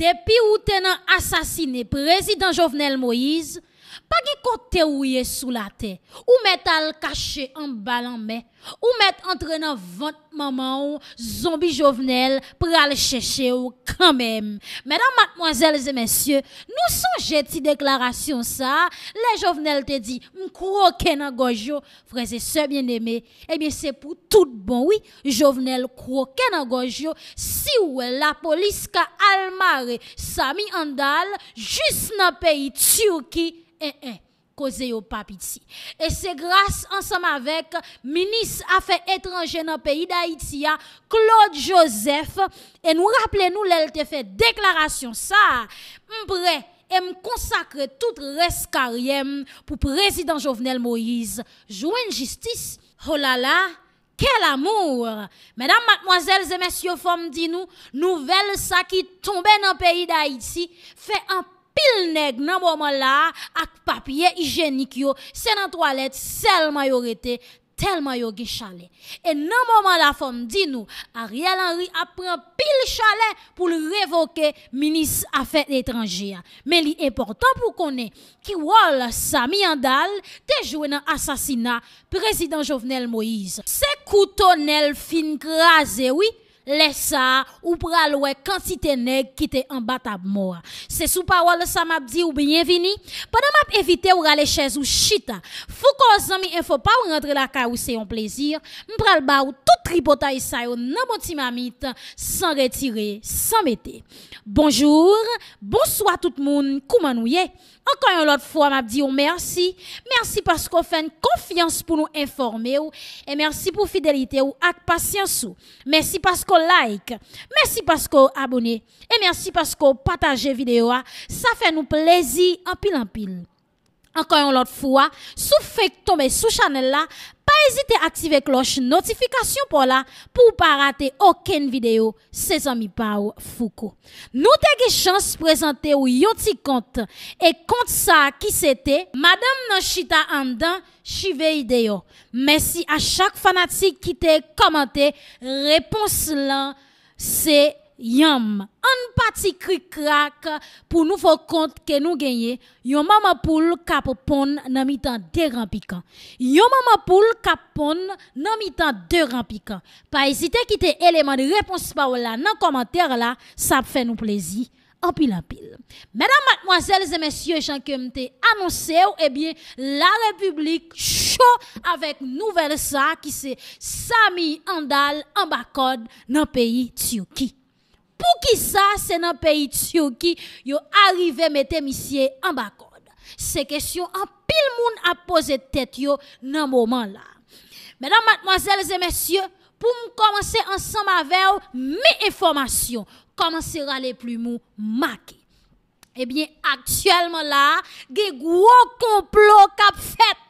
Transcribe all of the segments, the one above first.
Depuis où assassiné président Jovenel Moïse, pas de côté où sous la terre, ou mettre caché en en mais ou mettre entre dans mamans maman ou zombie jovenel pour aller chercher ou quand même. Mesdames, mademoiselles et messieurs, nous songez cette déclaration ça, les jovenel te dit m'croquer dans gojo, frères et sœurs bien-aimés. Eh bien c'est pour tout bon oui, jovenel croquer dans gojo si la police ka almaré Sami Andal juste dans le pays Turquie eh, eh, causé au papiti. Et c'est grâce, ensemble avec ministre Affaires étrangères dans le pays d'Haïti, Claude Joseph, et nous rappelons-nous, l'elle fait déclaration, ça, prêt et me consacrer toute reste carrière pour président Jovenel Moïse. une justice. Oh là là, quel amour! Mesdames, mademoiselles et messieurs, femmes, dis-nous, nouvelle ça qui tombait dans le pays d'Haïti fait un pil nèg nan moment là ak papier hygiénique yo, c'est toilette seulement majorité, rete tellement yo chalet. Et nan moment la femme dit nous, Ariel Henry apprend pile chalet pour le révoquer ministre affaires étrangères. Mais li important pour ait qui rôle Sami Andal te joué dans assassinat président Jovenel Moïse. C'est couteau fin crasé, oui. Laisse, ça ou pral ouais quantité qui en bas mort. C'est sous parole ça m'a dit ou bienvenue. Pendant m'a éviter ou aller chez ou chita. Fou qu'on il faut pas rentrer la ka ou c'est un plaisir. M'pral ba ou tout tripotaille ça yo nan sans retirer, sans mettre. Bonjour, bonsoir tout le monde. Comment nous y encore une autre fois, m'a dit oh, merci. Merci parce qu'on fait une confiance pour nous informer et merci pour fidélité ou avec patience Merci parce qu'on like, merci parce qu'on abonné et merci parce qu'on partage vidéo. Ça fait nous plaisir en pile en pile. Encore une autre fois, si vous faites tomber sous channel là, pas hésiter à activer cloche notification pour là pour pas rater aucune vidéo. C'est amis Pao Foucault. Nous avons chance de présenter un compte et compte ça qui c'était Madame Nanchita Andan vidéo. Merci à chaque fanatique qui t'a commenté réponse là c'est yam. un petit kri pour pour nous faire kont ke nous genye, yon mama poule kap pon nan mitan de rampikan. Yon mama poule kapon pon nan mitan de rampikan. Pas hésiter à quitter de réponse par là, dans nan ça la, sa fè nous plaisir, en pile en pile. Mesdames, mademoiselles et messieurs, j'en annoncé, eh bien, la République chaud avec nouvelle ça, qui c'est Sami Andal en bas dans le pays Turquie. Pour qui ça, c'est dans le pays de Turquie, yo arrivé mettre monsieur en bas Ces questions en pile monde a posé tête yo dans moment là. Mesdames, mademoiselles et messieurs, pour commencer ensemble avec mes informations, comment sera les plus mou Eh bien, actuellement là, un gros complots cap fait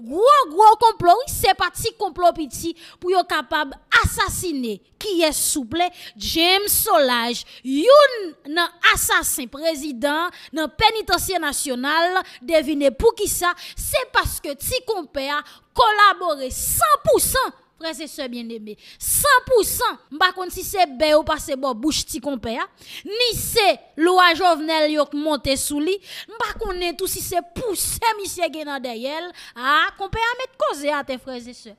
gros gros complot, oui, c'est parti complot petit pour être capable assassiner qui est souple James Solage, Yun nan assassin président nan pénitencier national, devinez pour qui ça, c'est parce que ti compère collaborer 100% Prese se byen de be, 100% mba kon si se be ou pase bo bouj ti kompe ya, ni se lwa jovnel yok monte sou li, mba kon netou si se pousse misye gena de yel, a kompe ya met koze a te prese se.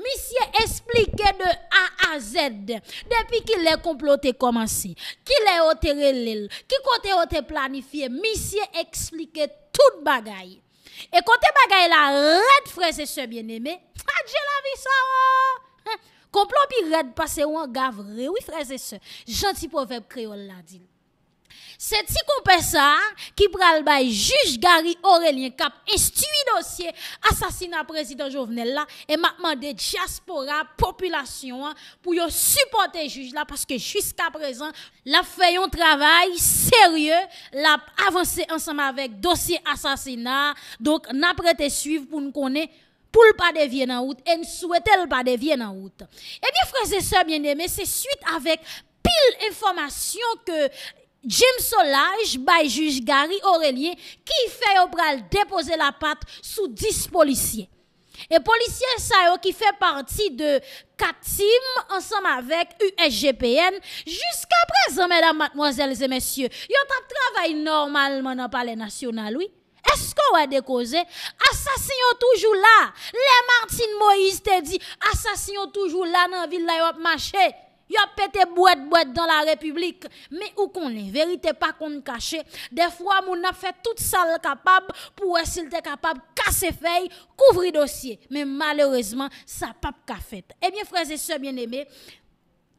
Misye esplike de a a zed, depi ki le komplo te komansi, ki le ote relil, ki kote ote planifiye, misye esplike tout bagayi. E kote bagay la red freze se byen eme, adje ah, la vi sa a. Oh! Komplon pi red pase ou an gav rewi freze se. Janti povep kreol la di nou. C'est si qu'on ça, qui pral bail juge Gary Aurélien Cap instruit dossier assassinat président Jovenel là et maintenant des diaspora population hein, pour supporter juge là parce que jusqu'à présent la fait un travail sérieux, l'a avancé ensemble avec dossier assassinat. Donc n'a prêté suivre pour nous connaître pour ne pas dévier en route et ne souhaiter pas dévier en route. Et eh bien, frères et sœurs bien aimé, c'est suite avec pile information que Jim Solage, by juge Gary Aurélien, qui fait au pral déposer la patte sous dix policiers. Et policiers ça qui fait partie de quatre teams, ensemble avec USGPN. Jusqu'à présent, mesdames, mademoiselles et messieurs, ont travail normalement dans le palais national, oui. Est-ce qu'on a Assassin Assassinons toujours là. Les Martine Moïse te dit, assassinons toujours là dans la ville, là, marché a pété boîte boîte dans la République. Mais où qu'on est, vérité pas qu'on caché. Des fois, mon a fait toute ça capable pour s'il était capable casser feuille, couvrir dossier. Mais malheureusement, ça pas qu'a fait. Eh bien, frères et sœurs bien-aimés,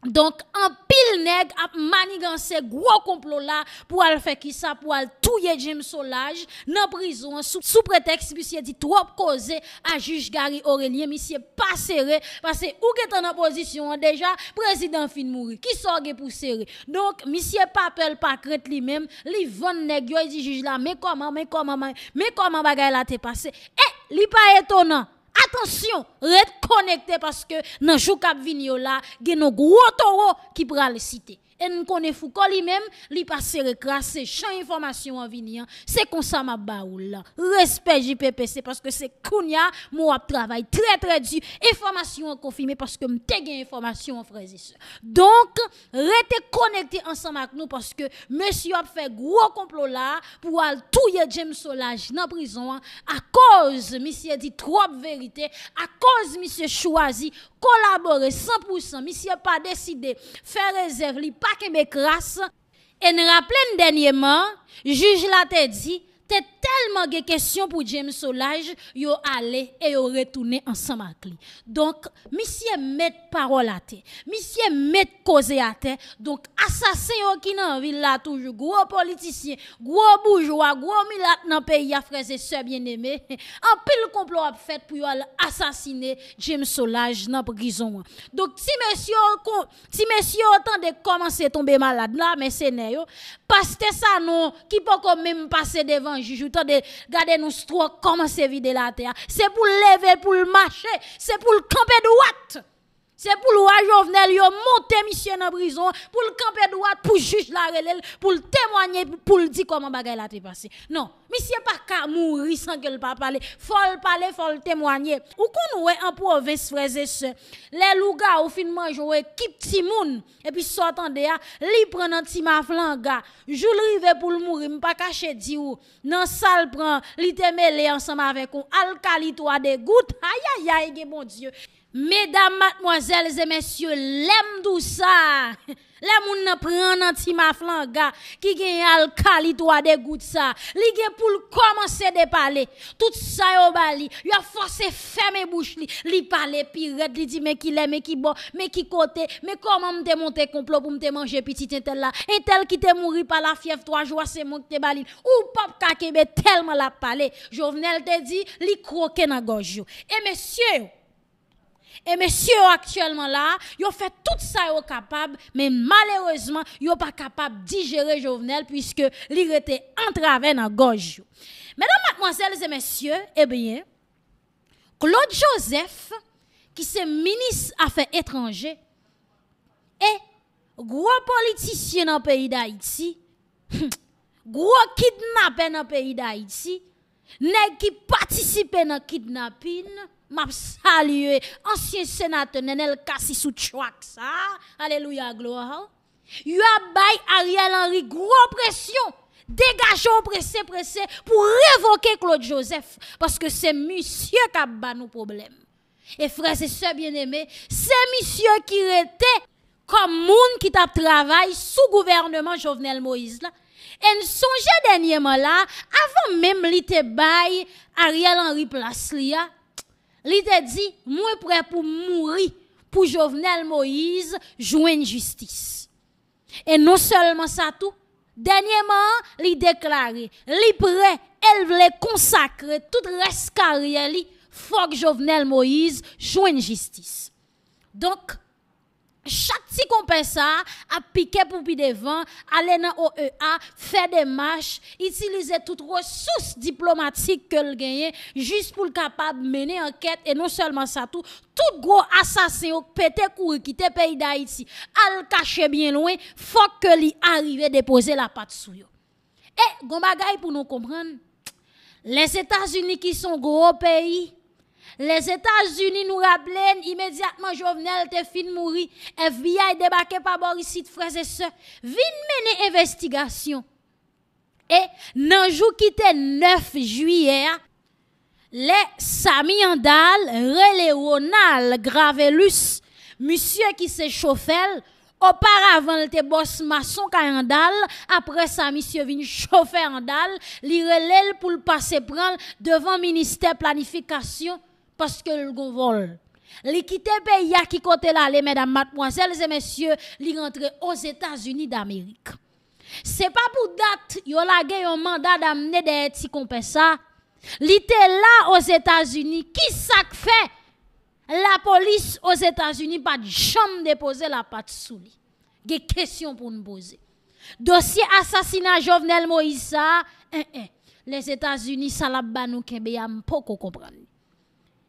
donc, un pile nèg a manigancé gros complot là pour aller faire qui ça pour aller touiller Jim Solage dans prison sous, prétexte monsieur dit trop causé à juge Gary Aurélien monsieur pas serré parce que ou est en opposition déjà président fin mourir qui sorge pour serrer. Donc monsieur pas pas lui-même, li vend nèg yo dit juge là mais comment mais comment mais comment bagay là te passé. Eh, li pas étonnant Attention, restez connecté parce que dans le jour venir là, il y a un gros taureau qui pourra le citer. On connaît fou lui-même, lui passe recrasse, champ information en venir. Hein. C'est comme ça m'a là. Respect JPPC parce que c'est Kounia, moi travail très très dur. Information confirmée parce que m'te gain information frères Donc, restez connectés ensemble avec nous parce que monsieur a fait gros complot là pour aller touiller James Solage dans prison hein. à cause monsieur dit trop vérité, à cause monsieur choisi collaborer 100%, monsieur pas décidé faire réserve, li pas de crasse. Et nous rappelons dernièrement, juge l'a dit, tellement de questions pour James Solage, yo allé et yo retourné ensemble avec lui. Donc, monsieur met parole à terre, monsieur met cause à terre. Donc, assassin qui dans ville là toujours, gros politicien, gros bourgeois, gros milat dans pays à frères et sœurs bien-aimés, en pile complot a fait pour assassiner James Solage dans prison. Donc, si monsieur, si monsieur de commencer tomber malade là, mais c'est que ça nous, qui peut même passer devant juge de regardez nous trois comment c'est vider la terre c'est pour lever pour le marcher c'est pour le camper droite c'est pour le Jovenel, yo monter monsieur en prison, pour le camper droit, pour juge la relève, pour le témoigner, pour le dire comment bagaille la passé. Non, monsieur pas qu'à mourir sans que le pas parler. Faut le parler, faut le témoigner. Ou qu'on en province, frères et sœurs, les lougas au fin manger, qui petit moun, et puis sortant de là, li prend un petit flanga. joul rive pour le mourir, pas caché di ou, nan salle prend, li te mêlé ensemble avec un alcali toi des gouttes. Aïe aïe aïe, bon Dieu. Mesdames, mademoiselles et messieurs, l'aime tout ça. La moun prend pren si ma maflanga qui gen al kali ça. de gout sa. Li gen pour commencer de parler. Tout ça au bali. a forcé ferme bouche li. Li pale puis red li dit mais qui le, me ki bon, mais qui kote. Mais comment mte monte complot pour mte manje petit là, et tel qui te mouri par la fièvre trois jours c'est mon te bali. Ou pop kakebe tellement la pale. Jovenel te dit li croque nan gorge Et messieurs, et messieurs actuellement là, ils ont fait tout ça ils sont mais malheureusement, ils sont pas capable de digérer Jovenel puisque en était entravé dans la gorge. Mesdames, mademoiselles et messieurs, eh bien, Claude Joseph, qui est ministre Affaires étrangères, et gros politicien dans le pays d'Haïti, gros kidnappé dans le pays d'Haïti, qui participe dans kidnapping, m'a salué ancien sénateur Nenel Kassi sous ça. Alléluia, gloire. You a Ariel Henry gros pression. Dégagez, pressé, pressé pour révoquer Claude Joseph. Parce que c'est monsieur qui a bat nos problèmes. Et frères et sœurs bien-aimés, c'est monsieur qui était comme monde qui t'a travaillé sous gouvernement Jovenel Moïse là. Et nous dernièrement là, avant même l'été bail, Ariel Henry Place lui dit, moi prêt prêt pour pour Jovenel Moïse une justice. Et non seulement ça tout, il déclaré, deklare, prêt prêt elle les reste tout il faut que Jovenel Moïse une justice. Donc, chaque petit compère ça a piqué pour pi devant aller dans l'OEA, faire des marches utiliser toutes ressources diplomatiques que le gagner juste pour capable mener enquête et non seulement ça tout tout gros assassin qui pété courir quitter pays d'Haïti a cacher bien loin faut que arrive déposer la patte sous yo et eh, gon pour nous comprendre les États-Unis qui sont gros pays les États-Unis nous rappellent immédiatement Jovenel te fin mourir. FBI débarqué par Borisite, frères et sœurs. Vin mener investigation. Et nan jour, qui était 9 juillet, les Sami Andal, dalle Ronald Gravelus, monsieur qui s'est chauffé, Auparavant, le boss maçon Andal, après ça, monsieur vient chauffer Andal, li relèle pour le passer prendre devant ministère planification parce que le vol. L'équité pays qui côté là, les mesdames, mademoiselles et messieurs, li rentré aux États-Unis d'Amérique. C'est pas pour date, yo la gagné un mandat d'amener des petits comme ça. là aux États-Unis, qui ça fait? La police aux États-Unis pas jamais déposer la patte sous lui. Des questions pour nous poser. Dossier assassinat Jovenel Moïse, hein, hein. les États-Unis, ça la banou kembe comprendre.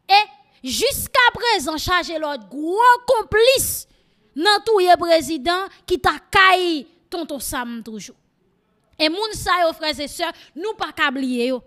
Et jusqu'à présent, chargé l'autre gros complice dans tout le président qui t'a caillé tonton Sam toujours. Et moun sa yo frères et sœurs, nous pas oublier yo.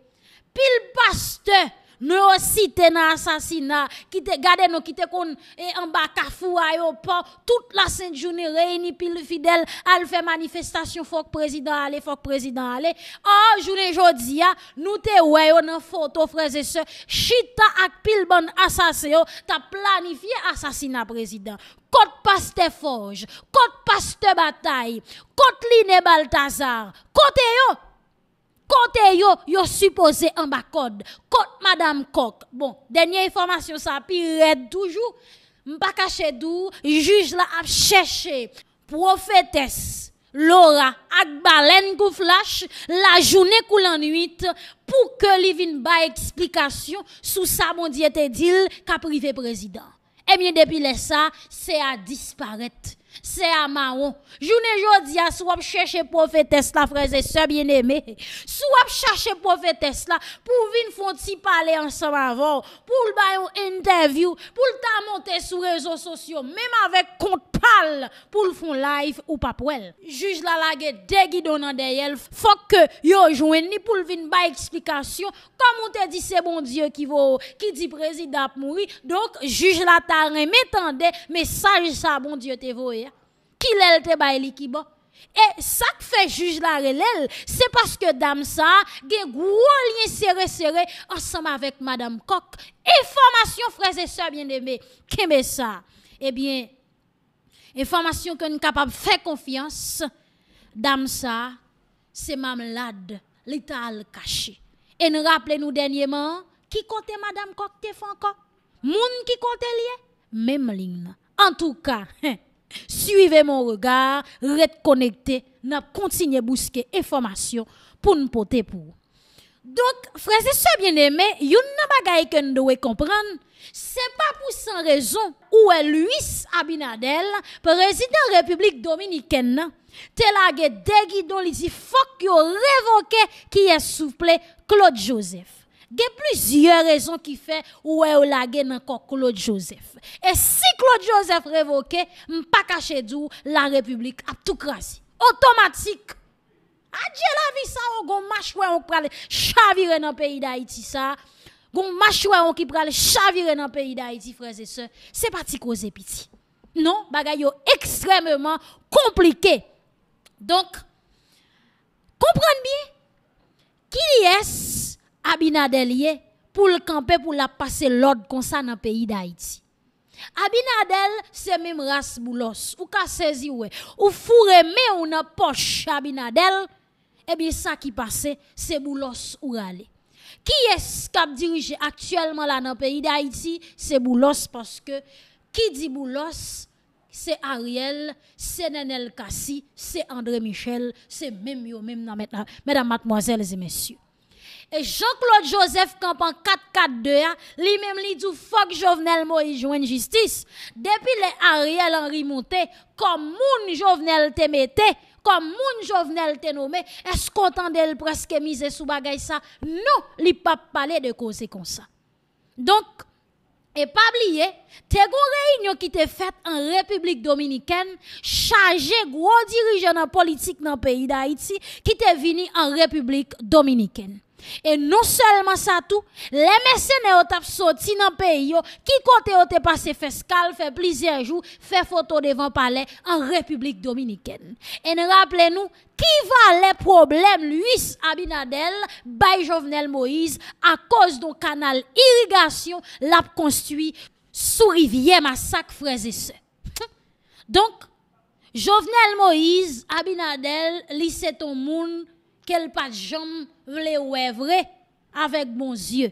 Pile pasteur nous aussi dans assassinat, qui te gardé nous, qui te kon en bas kafou aéroport, toute la sainte journée réuni pile fidèle, al fait manifestation, faut que président aller, faut que président aller. oh journée jodi ah, nous te ouais dans photo frères et sœurs, chita ak pile bon assassin, oh, t'as planifié assassinat président. Côte Pasteur Forge, Côte Pasteur Bataille, Côte Liné Balthazar, côté oh, Kote yo, yo supposé en bas code. Madame Koch. Bon, dernière information, ça pire toujours. M'pa caché d'où, juge la a cherché. Prophétesse. Laura ak baleine la journée en nuit pour que li vin ba explication sous sa mon Dieu te ka privé président. Eh bien depuis là ça c'est à disparaître c'est à Journée jodi a soit chercher prophétesse la frères et sœurs bien-aimés, soit chercher prophétesse là pour venir font parler ensemble avant, pour le interview, pour le ta monter sur réseaux sociaux, même avec compte pal pour le font live ou pas pour elle. Juge la lague déguidon derrière, faut que yo joigne ni pour venir ba explication, comme on te dit c'est bon Dieu qui vaut qui dit président mourir. Donc juge la ta remettre message ça bon Dieu te voye qui te et ça fait juge la relève, c'est parce que dame ça un gros lien serré serré ensemble avec madame Koch. information frères et sœurs bien-aimés ça Eh bien information que nous capable faire confiance dame ça c'est mam lade l'état caché et nous rappelons nous dernièrement qui comptait madame Koch te encore moun qui compte lié même ligne en tout cas Suivez mon regard, restez continuez n'a continuer bousquer information pour nous porter pour. Donc frères et sœurs bien-aimés, il n'y a bagaille que nous devons comprendre, c'est pas pour sans raison où Luis Abinadel, président de la République dominicaine, tel a dit il dit fuck yo révoqué qui est souple Claude Joseph. Il y a plusieurs raisons qui font ou la lagué dans Claude Joseph. Et si Claude Joseph révoqué, pas caché la République a tout crasé. Automatique. Adieu ah, la vie ça ou oh, gon machoué on pral chavire dans pays d'Haïti ça. Gon machoué on qui pral chavire dans le pays d'Haïti frères et sœurs. C'est parti cause petit. Non, bagay extrêmement compliqué. Donc comprenez bien qui est Abinadel est pour le camper pour la passer l'ordre comme ça dans le pays d'Haïti. Abinadel, c'est même race boulos. Ou ka saisi ou Ou fourre mais on a poche Abinadel. Eh bien, ça qui passait, c'est boulos ou rale. Qui est-ce qui dirige actuellement là dans le pays d'Haïti? C'est boulos parce que qui dit boulos? c'est Ariel, c'est Nenel Kassi, c'est André Michel, c'est même yo, même nan, mesdames, mademoiselles et messieurs. Et Jean-Claude Joseph Campan 4-4-2, hein, lui-même lui dit fuck Jovenel Moïse une justice. Depuis les Ariel Henry monté, comme moun Jovenel te mette, comme moun Jovenel te nommé, est-ce qu'on le presque mise sous bagay ça? Non, li pas parler de cause comme ça. Donc, et pas oublier, te une réunion qui te faite en République dominicaine, chargé gros en politique dans le pays d'Haïti, qui te venu en République dominicaine. Et non seulement ça tout, les mercenaires ont sorti dans le pays, qui côté ont passé fiscal, fait plusieurs jours, fait photo devant palais en République dominicaine. Et rappelez-nous, qui va les problèmes, Luis Abinadel, by Jovenel Moïse, à cause d'un canal irrigation, l'a construit sous rivière massacre, frères et sœurs. Donc, Jovenel Moïse, Abinadel, lycée ton monde, qu'elle pas jamais vrai avec bon yeux.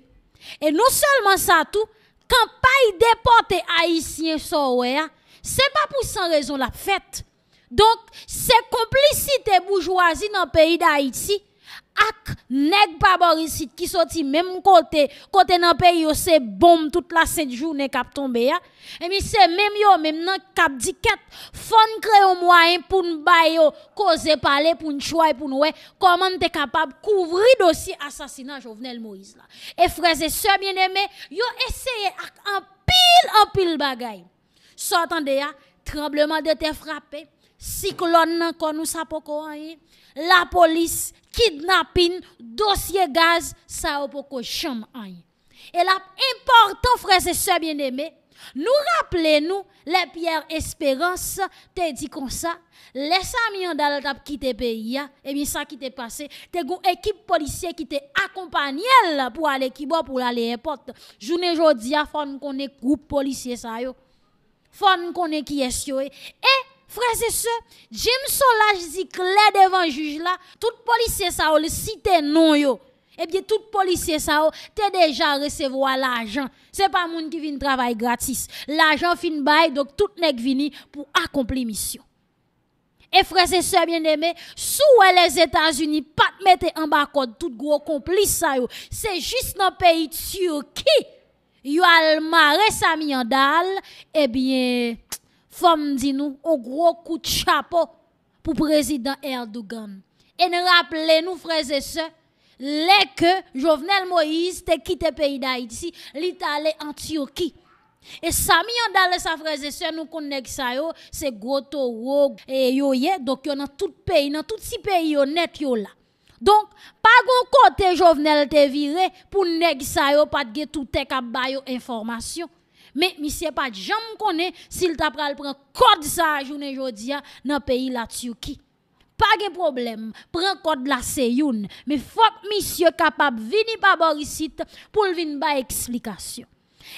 Et non seulement ça tout, quand campagne déporté haïtien ce hein, c'est pas pour sans raison la fête. Donc, c'est complicité bourgeoisie dans le pays d'Haïti ak nèg borisit qui sorti même côté côté dans pays c'est bombe toute la sainte journée cap tombé et mais c'est même yo même nan cap dit quête fon créer un moyen pour nous bayo causer parler pour nous choisir pour nous comment t'es capable couvrir dossier assassinat Jovenel Moïse là et frères et sœurs bien-aimés yo essayé en pile en pile bagay. sortant de ya tremblement de terre frappé cyclone sa nous sapoko la police, kidnapping, dossier gaz, ça au poko cham Et là, important, frères et sœurs bien-aimés, nous rappelez-nous les Pierre Espérance te comme ça. Les le dans dal tap quitter hein. te eh qui ya, passé. T'es ça qui te passé, te goun équipe pour qui te pour pour aller kibo Porte. ale epot. Jounen jodi ya, fon konen groupe policier sa yo, fon konen qui est yo, eh. et Frères et sœurs, Jim Solage dit clair devant le juge là, tout policier ça le cité non yo. Eh bien, tout policier ça t'es déjà recevoir l'argent. C'est pas monde qui vient travailler gratis. L'argent fin bail donc tout nèg vini pour accomplir mission. Et eh, frères et sœurs bien-aimés, sous les États-Unis, pas mettre en bas tout gros complice ça C'est juste dans le pays Turquie. Yo al mare sa miandal, eh bien Femme dit nous, un gros coup de chapeau pour président Erdogan. Et nous rappelez-nous, frères et sœurs, les que Jovenel Moïse te quitté le pays d'Haïti, il allé en Turquie. Et Sami Andale, sa frères et sœurs, nous connaissons ça, c'est Goto, et Yoye, donc yon dans tout pays, dans tout si pays, yon net yo là. Donc, pas gon côté Jovenel te viré pour nèg sa yo, pas de tout te kap ba yo information. Me misye pat jam konen sil tap pral pran kod sa jounen jodia nan peyi la tsyuki. Page problem, pran kod la seyoun, me fok misye kapap vini pa borisit pou lvin ba eksplikasyon.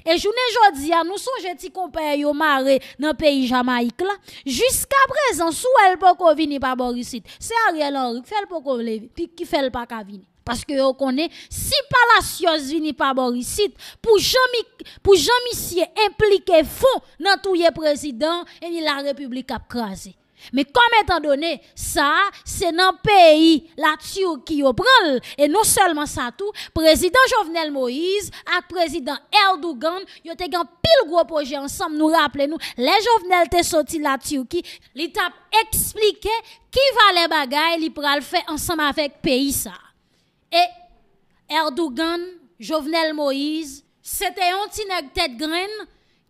E jounen jodia nou son jeti kompè yo mare nan peyi jamaik la, jiska prezen sou el poko vini pa borisit, se ari el orik fel poko vini, pi ki fel pa ka vini. Parce que vous connaissez, si Palacios vini par Borisite, pour Jean-Michel impliqué fond dans tout le président, et la République a crasé. Mais comme étant donné ça, c'est dans le pays, la Turquie au prend. Et non seulement ça tout, président Jovenel Moïse et président Erdogan, ils ont un pile gros projet ensemble. Nous rappelons, les Jovenel sont sortis de la Turquie, ils ont expliqué qui va les bagailles, ils pourront le faire ensemble avec le pays ça. E Erdogan, Jovenel Moïse, se te yon ti neg tet gren,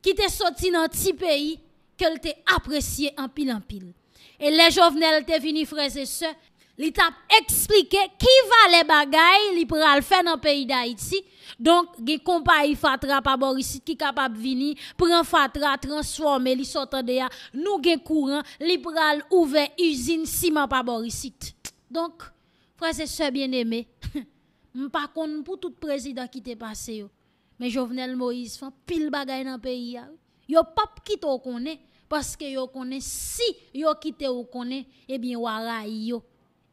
ki te soti nan ti peyi, ke l te apresye an pil an pil. E le Jovenel te vini freze se, li tap eksplike ki va le bagay, li pral fen nan peyi da iti, donk ge kompa yi fatra pa borisit ki kapap vini, pran fatra transforme li sotan deya, nou ge kouran, li pral ouve yuzin siman pa borisit. Donk, Frères et sœurs bien-aimés, je ne pas pour tout président qui t'est passé. Mais Jovenel Moïse fait pile bagaille dans le pays. Il n'y pas qui Parce que yo connaît si yo quitté ou connaît, eh bien, wala yo.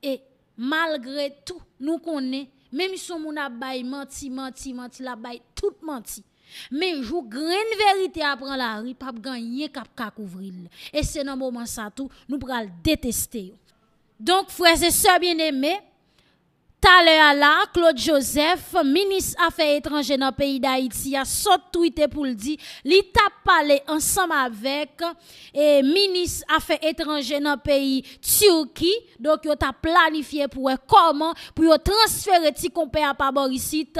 Et malgré tout, nous connaissons... même si on a menti, menti, menti, la tout menti. Mais jou grande vérité apprend la rue, pas gagner cap ka couvrir. Et c'est dans moment ça tout, nous pral détester. Donc frères et sœurs bien-aimés, à Claude Joseph, ministre affaires étrangères dans le pays d'Haïti, a sauté tweeté pour le dire, li t'a parlé ensemble avec, et eh, ministre affaires étrangères dans le pays Turquie, donc yo a planifié pour comment, pour transférer ti compétences à Paborisite,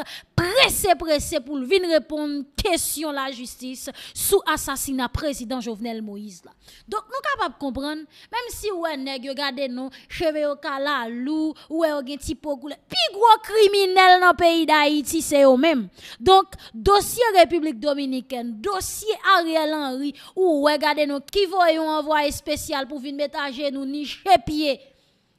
pressé, pressé pour venir répondre question la justice sous assassinat président Jovenel Moïse. Là. Donc, nous capables de comprendre, même si ouais, nèg, regardez nous, cheveux au cala, loup, ou gen typo les plus gros criminel dans le pays d'Haïti, c'est eux-mêmes. Donc, dossier République Dominicaine, dossier Ariel Henry, ou regardez nous, qui voyons envoyer spécial pour venir mettre à genoux, ni chez pied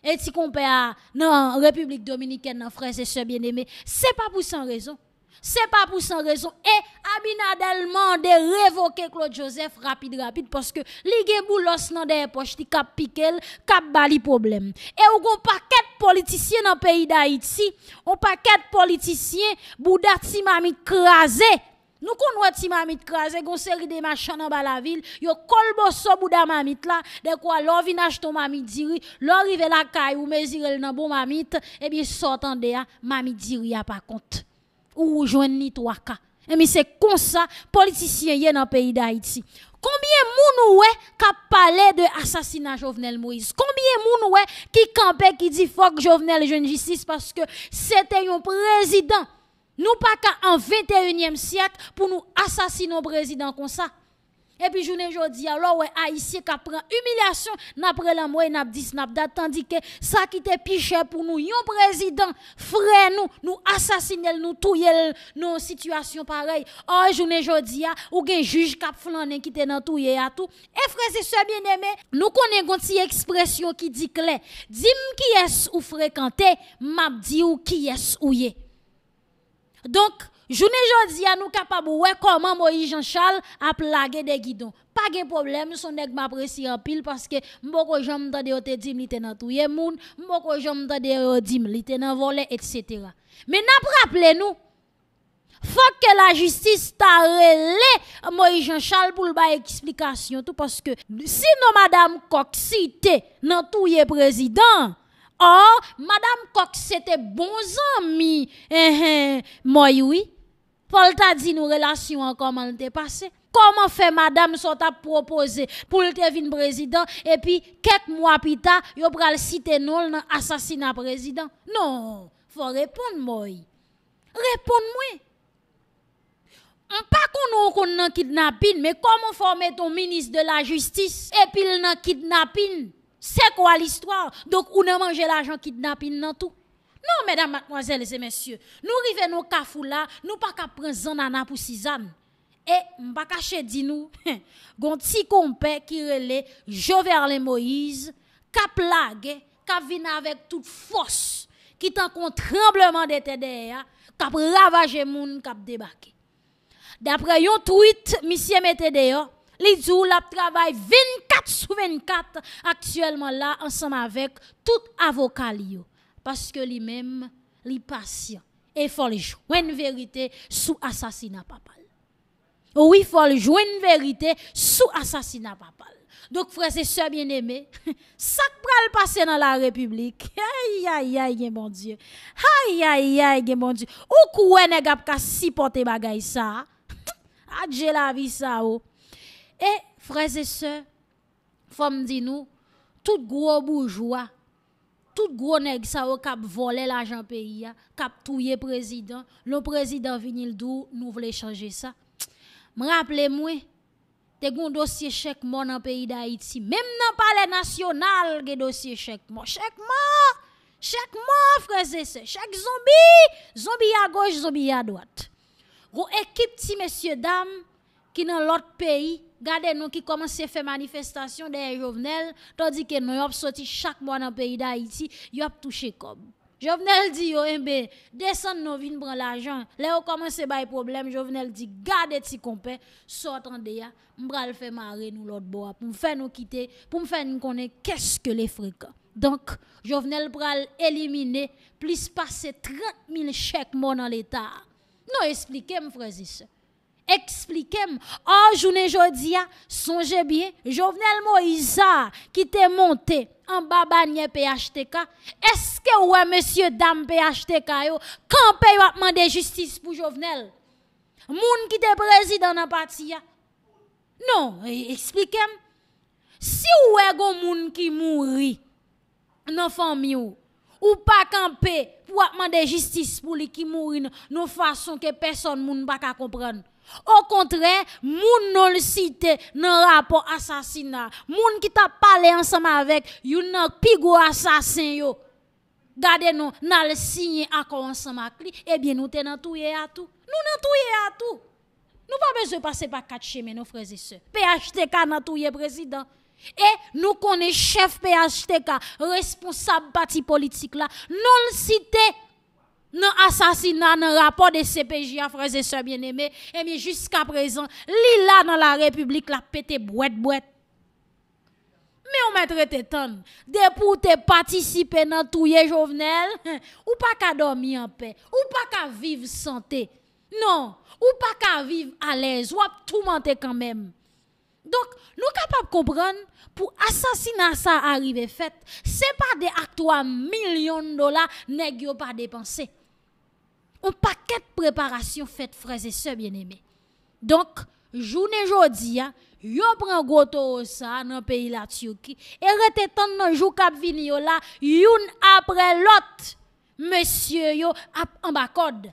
et si à non République dominicaine nan frères et sœurs bien-aimés c'est pas pour sans raison c'est pas pour sans raison et Abinadel de révoquer Claude Joseph rapide rapide parce que li gen boulos nan des poches qui cap piquel cap bali problème et ou gon paquet politicien dans pays d'Haïti on paquet politicien boudat mami crasé nous connaissons si mamite crasé, une série de machins dans la ville, yo kolbo so bouda mamite là, de quoi l'on vient mamite diri, l'on rive la caille ou mesure dans bon mamite, eh bien sortant de mamite diri a pas compte. Ou jouen ni trois eh c'est comme ça politicien yé dans pays d'Haïti. Combien moun ouè qui parlé de assassinat Jovenel Moïse? Combien moun ouè qui campait qui dit fuck Jovenel jeune justice parce que c'était un président nous pas qu'en 21e siècle pour nous assassiner un président comme ça. Et puis journée jodi alors ouais haïtiens qui prend humiliation n'après la moi n'a dis n'a tandis que ça qui était piché pour nous yon président frère nous nous assassiner nous touyer nous situation pareille. Oh journée vous ah, ou gen juge cap qui était dans à tout. Et frère c'est ce bien aimé nous connaissons une expression qui dit clair. Dis-moi qui est ou fréquenté, m'a dit ou qui est ou donc, journée ne a nous capable ouais comment Moïse Jean Charles a plagué des guidons. Pas de problème, son nèg m'apprécie en pile parce que mboko jam tande yo te tout li te nan moun, mboko jam tande yo dim volé, dans etc. Mais n'a rappelé nous faut que la justice t'a Moïse Jean Charles pour ba explication tout parce que sinon madame Cox cité nan président Oh, Madame Cox, c'était bon ami. Eh, eh. moi, oui. Paul t'a dit nos relations, comment elles étaient passées. Comment fait madame son t'a proposé pour le président et puis quelques mois plus tard, yo pral citer non l'assassinat assassinat président. Non, faut répondre moi. réponds moi On pas qu'on qu'on kidnapping, mais comment former ton ministre de la justice et puis le kidnapping c'est quoi l'histoire Donc, on a mangé l'argent kidnapping dans tout. Non, mesdames, mademoiselles et messieurs, nous arrivons nos kafou là, nous pas qu'à prendre zanana pour ans Et, eh, m'pa caché dis nous, gon petit compère qui Moïse, cap lague, cap vina avec toute force, qui t'en un tremblement de tédéa cap ravager moun, cap débarquer. D'après yon tweet, monsieur mette les jours la travail 24 sur 24 actuellement là ensemble avec tout avocat li parce que lui-même li patient et faut le joindre vérité sous assassinat papal. Oh oui, faut le joindre vérité sous assassinat papal. Donc frères et sœurs bien-aimés, ça pral passer dans la République. Aïe aïe aïe mon Dieu. Aïe aïe aïe mon Dieu. Ou kouè nèg ap ka supporter bagay ça? Adje la vie ça ou. Oh. E, freze se, fòm di nou, tout gro boujwa, tout gro neg sa wò kap vole la jan peyi ya, kap touye prezident, lò prezident vinil dò, nou vle chanje sa. M'raple mwe, te goun dosye chèk mò nan peyi da Haiti, mem nan pale nasyonal ge dosye chèk mò, chèk mò, chèk mò, freze se, chèk zonbi, zonbi ya goj, zonbi ya dwat. Goun ekip ti mesye dam ki nan lot peyi, Gade nou ki komanse fè manifestasyon deye jovenel, toddi ke nou yop soti chak moun an peyi da iti, yop touche kom. Jovenel di yo, enbe, desan nou vin pran l'ajan, le yo komanse bay problem, jovenel di, gade ti kompe, sotan deya, mbral fè mare nou lot bo a, pou mfen nou kite, pou mfen nou kone, keske le freka. Donk, jovenel pral elimine, plis pase 30.000 chek moun an l'Etat. Nou esplike mfresise, Expliquez-moi. En ah, journée aujourd'hui, ah, songez bien, Jovenel Moïse qui t'est monté en bas bannière PHTK. Est-ce que ouais monsieur dame PHTK yo campé yo justice pour Jovenel? Moun qui t'est président dans parti ah? Non, eh, expliquez-moi. Si ouais, moun qui mourit dans famille ou, ou pas camper pour demander justice pour lui qui mourit non façon que personne moun pas comprendre. Au contraire, moun non le cité dans rapport assassinat. Moun qui t'a parlé ensemble avec you nan pigo assassin yo. Gardez nous, nan le signé encore ensemble avec lui. Eh bien, nous t'en tout à tout. Nous nan tout à tout. Nous pas besoin de passer par quatre chemins, nos frères et sœurs. PHTK nan tout président. Et nous connaissons chef PHTK, responsable parti politique là, non le cité. Non assassinat le rapport de CPJ hein, frères et sœurs bien-aimés et eh bien jusqu'à présent Lila là dans la république la pété boîte boîte mais on mettre tétan pour te participer nan touye jovenel ou pas qu'à dormir en paix ou pas qu'à vivre santé non ou pas qu'à vivre à l'aise ou tout menter quand même donc, nous sommes capables de comprendre, pour assassinat ça arriver fait, ce n'est pas des actes à millions de dollars, nest pas dépenser un paquet de préparation faite, frères et sœurs bien-aimés. Donc, journée jodi, hein, yo prend goto ça dans le pays la Turquie et rete tant nan jou kap vini yo la, youn après l'autre, monsieur yo ap en bacode.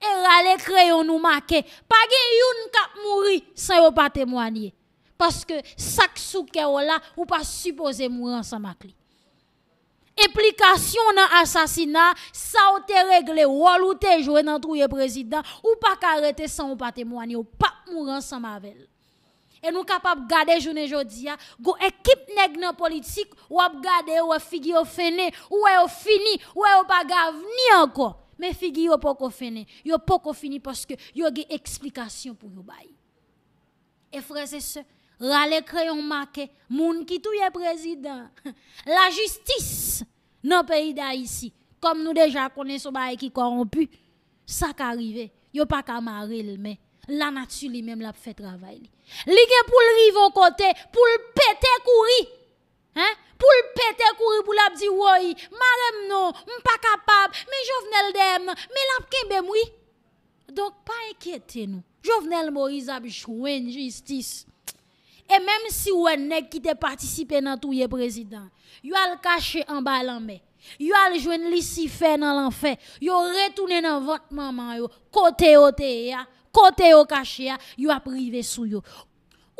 Et rale crayon nous marqué, pas gen youn kap mouri sans yo pas témoigner. Parce que sak souke yo la, ou pas supposé mourir ensemble avec implication dans assassinat ça a été réglé rôle ou t'es joué dans trouer président ou pas qu'arrêter sans pas témoigner ou pas mourir sans mavel et nous capables de garder journée aujourd'hui, go équipe nèg nan politique ou garder ou figi fini ou est fini ou est pas ni encore mais figi pas fini. fene yo pas fini parce que yo des explication pour yo bail et frères et sœurs rale crayon marqué moun qui touye président la justice Nou pe yi da yisi, kom nou deja kone sou ba e ki korompu, sa ka rive, yo pa kamare l men, la natu li men l ap fe travay li. Lige pou l rive o kote, pou l pete kouri, pou l pete kouri pou l ap di woyi, madem nou, m pa kapab, mi jovnel dem, mi l ap ke bemwi. Dok pa e kete nou, jovnel mori zabjwen jistis. Et même si ou un qui te participé dans tout le président, vous a le caché en bas en mer. Yo al jwen fait dans l'enfer. Yo retournez dans votre maman yo. Côté au te côté au caché vous yo a privé sou yo.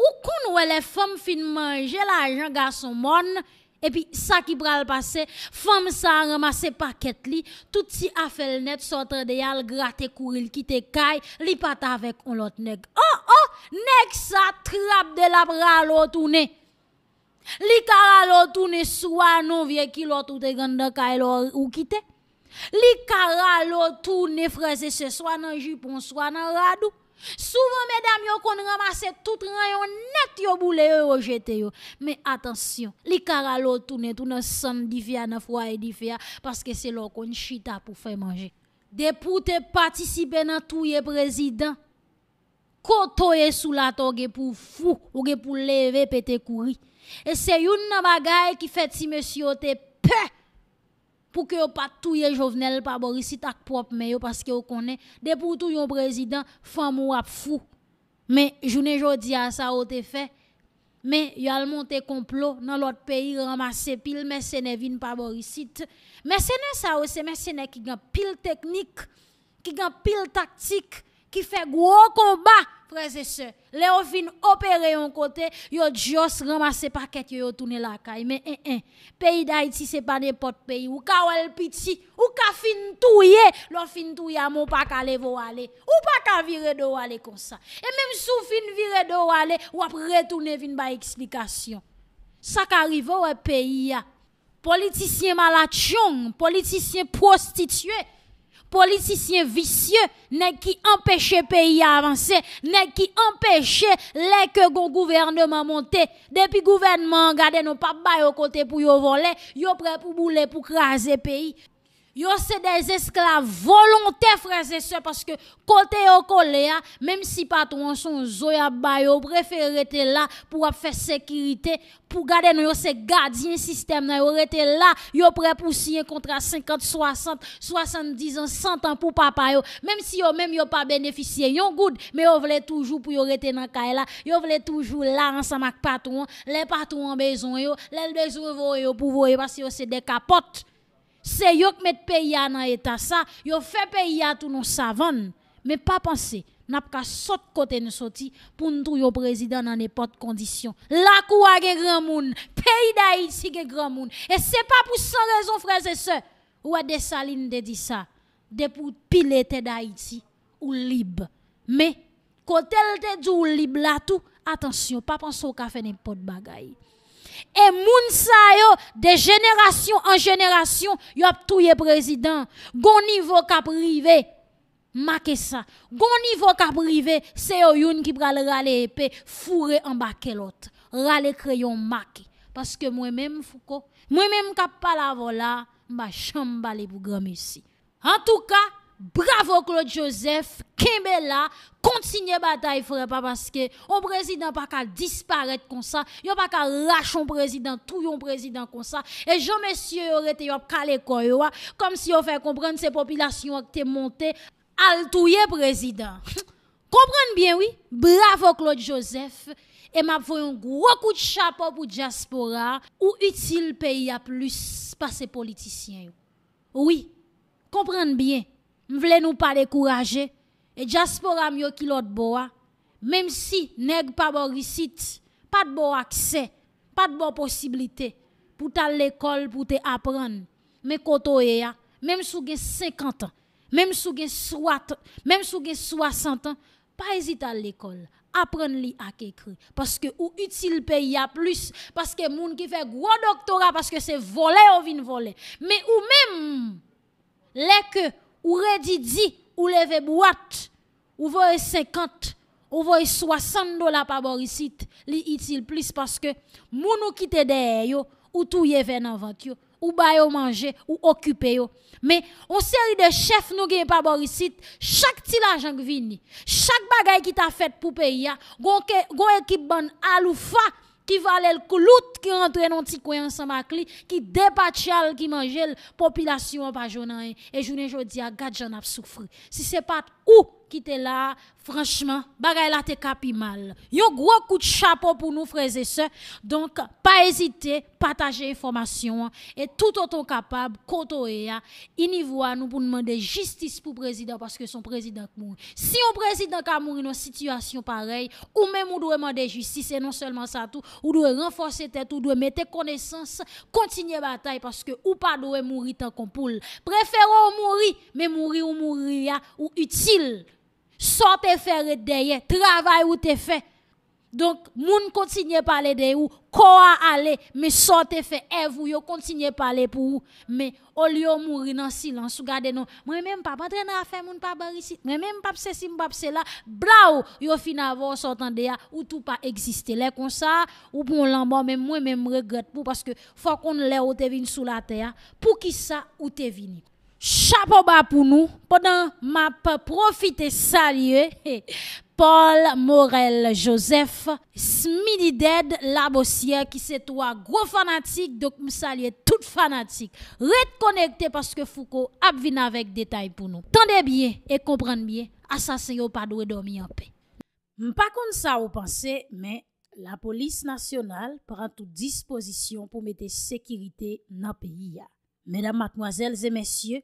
Ou kon wè les femmes fin manger l'argent garçon mon, et puis, ça qui pral passer, femme ça ramassé paquet li, tout si le net sort de yal, gratte qui quitte kay, li pat avec on l'autre neg. Oh, oh, neg ça trappe de la bral tourné. Li karalo l'otoune soit non vieux qui l'autre ou te ganda caille ou quitte. Li karalo l'otoune, frère et ce soit nan jupon, soit nan radou. Souvent, mesdames, yon kon ramasse tout rayon net yo boule yo rejete yo. Mais attention, li karalo tourne, tourne san divya nan fwa fois parce que c'est là kon chita pou faire manger. De pou te patisipe nan touye présidents, koto ye sou la to pour pou fou, ou pour pou leve pete kouri. Et c'est yon nan bagay ki fait si monsieur te pè, pour que pas touyer Jovenel pas Boris ak propre mais parce que vous connaît des pour tout yon président femme ou ap fou mais journée jodi a ça ou te fait mais y a monté complot dans l'autre pays ramasser pile mais c'est ne vinn pas Borisite ne ça c'est ne qui a pile technique qui a pile tactique qui fait gros combat, frères et sœurs. Léo vin opérer un côté, yo Dios ramassé paquet, yo tourné la caille. Mais, hein, hein, pays d'Haïti, c'est pas n'importe pays. Ou ka ou piti, ou ka fin touye, l'on fin touye, mon pa ka lever ou Ou pas ka vire de ou aller comme ça. Et même sou fin vire de ou ou après retourne vin ba explication. Ça arrive au pays, politicien malachon, politicien prostitué, Polisisyen visye nè ki empèche peyi avanse, nè ki empèche lè ke gon gouvernement monte. Depi gouvernement gade nou pa bay o kote pou yo vole, yo pre pou boule pou kraze peyi. Yo c'est des esclaves volontaires frères et sœurs parce que côté au coléa hein, même si patron son zo ya ba yo préféré là pour faire sécurité pour garder nous c'est gardien système là yo rete là yo prêt pour signer contrat 50 60 70 ans 100 ans pour papa yo même si yo même yo pas bénéficié yon good mais yo voulait toujours pour yo rete dans caille là yo voulait toujours là ensemble avec patron les patron en besoin yo les besoin pour voyer parce que c'est des capotes c'est eux qui mettent pays dans l'état ça, yo fait pays à tout nos savants, mais pas penser n'a pas sorti côté nous sorti pour nous trouver président dans n'importe condition. La cour a grand monde, pays d'Haïti a grand monde et c'est pas pour sans raison frères et sœurs. Ou a des salines de dit ça, de pour piloter d'Haïti ou libre. Mais quand elle te dit libre là tout, attention, pas penser au café n'importe bagaille. Et moun sa yo, de génération en génération, yop ap touye président. Gon niveau kap privé Marquez ça. Gon niveau kap privé c'est yo qui pral rale epe. fourré en bas lot Rale crayon marqué. Parce que moi-même, Foucault, moi-même kap pas la vola, chambale pour grand ici. En tout cas, Bravo Claude Joseph, Kembela, continuez bataille frère pas parce que on président pas qu'à disparaître comme ça, Yon pas qu'à lâcher un président, tout un président comme ça et je messieurs aurait été calé comme si on fait comprendre ces populations qui montées al touyer président. Comprenez bien oui, bravo Claude Joseph et m'a fait un gros coup de chapeau pour diaspora ou utile pays à plus pas ces politiciens. Oui, comprenez bien m'vle nous pas décourager et diaspora mieux qui l'autre boa même si nèg pas pas de bon accès pas de bon possibilité pour ta l'école pour te apprendre mais même même e sous gen 50 ans même sous gen 60 60 ans pas hésiter à l'école apprendre li à écrire parce que ou utile pays a plus parce que moun qui fait gros doctorat parce que c'est volé ou vin voler mais ou même les que ou redidi, ou leve boîte, ou voye 50, ou voye 60 dollars par boricite, li utile plus parce que mounou qui te derrière ou touye vers vente ou yo manger ou occupe. yo. Mais on série de chefs nous gagne par boricite, chaque petit l'argent qui vini, chaque bagaille qui t'a fait pour payer, gon équipe bonne aloufa qui valait le clout qui rentre dans petit coin ensemble avec lui, qui dépatchal qui mangeait population pas journée et journée jodi a gade j'en a souffert. Si c'est pas où qui était là, franchement, bagaille là, t'es capi mal. Yon gros coup de chapeau pour nous, frères et sœurs. Donc, pas hésiter, partager information et tout autant capable, comptez-y. Hein. voir nous pour demander justice pour président parce que son président mourit. Si un président a dans une situation pareille, ou même on doit demander justice et non seulement ça tout, ou doit renforcer tête, ou doit mettre connaissance, continuer bataille parce que ou pas doit mourir tant qu'on poule. Préférons mourir, mais mourir ou mourir hein, ou utile Sortez faire derrière, travail ou te fait. Donc, moun continue parler de vous, quoi aller, mais sortez fait, et vous, yo continue parler pour vous. Mais, au lieu mourir dans silence, ou gardez non, moi même pas, pas à faire moun pas bar ici, moi même pas ceci, moi pas cela, blao, yo fin avoir sortant de ou tout pas exister. les comme ça, ou pour l'emban, même moi même regrette pour, parce que, faut qu'on l'ait ou te venu sous la terre, pour qui ça ou te venu Chapo ba pou nou, podan ma pa profite salye, Paul Morel Joseph Smidided Labosier ki se to a gro fanatik, dok m salye tout fanatik, retkonekte paske Fouko ap vina vek detay pou nou. Tande bie e komprende bie, asasen yo pa dwe do mi apen. M pa kon sa ou panse, men la polis nasyonal pran tou disposisyon pou mete sekirite nan peyi ya. Mèdam matmoazèl zè mèsyè,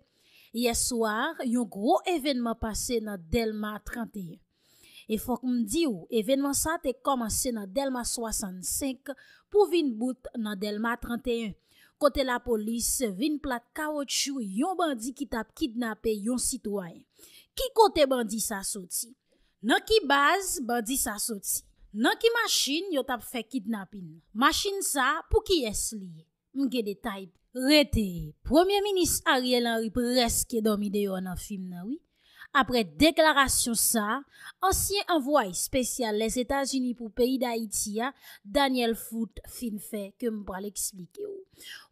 yè souar yon gro evenman pase nan Delma 31. E fok m di ou, evenman sa te komanse nan Delma 65 pou vin bout nan Delma 31. Kote la polis, vin plat kawot chou yon bandi ki tap kidnapè yon sitwoy. Ki kote bandi sa soti? Nan ki baz, bandi sa soti. Nan ki masin, yo tap fe kidnapin. Masin sa pou ki es liye? M gen de tayb. Reti, Premier Minis Ariel Anri preske domi de yo nan film nan wik. apre deklarasyon sa, ansyen anvoye spesyal les Etats-Unis pou peyi d'Haïti ya, Daniel Foot fin fe ke m pral eksplike ou.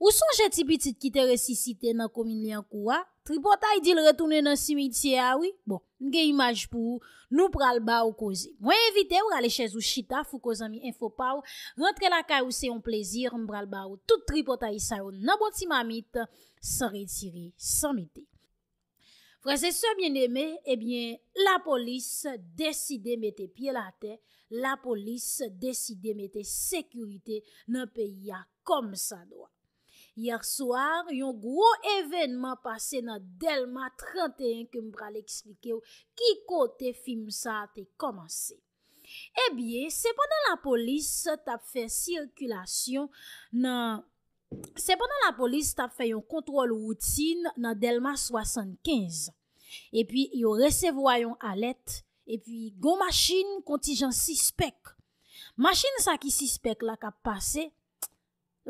Ou son jeti pitit ki te resisite nan kominyan kouwa, tripotay di l retounen nan simitye ya ou, bon, gen imaj pou nou pral ba ou kozi. Mwen evite ou rale chèz ou chita, fou kozami enfo pa ou, rentre la ka ou se yon plezir, m pral ba ou, tout tripotay sa ou nan boti mamit, san reytiri, san miti. Fransese mwen eme, ebyen, la polis deside mette pie la ten, la polis deside mette sekurite nan peya kom sa do. Yer soar, yon gwo evenman pase nan Delma 31 ke mbra l'eksplike ou ki kote fim sa te komanse. Ebyen, seponan la polis tap fe sirkulasyon nan... Se bonan la polis tap fè yon kontrol woutin nan Delma 75, epi yon resevwa yon alet, epi yon machine konti jan 6 spek. Machine sa ki 6 spek la ka pase,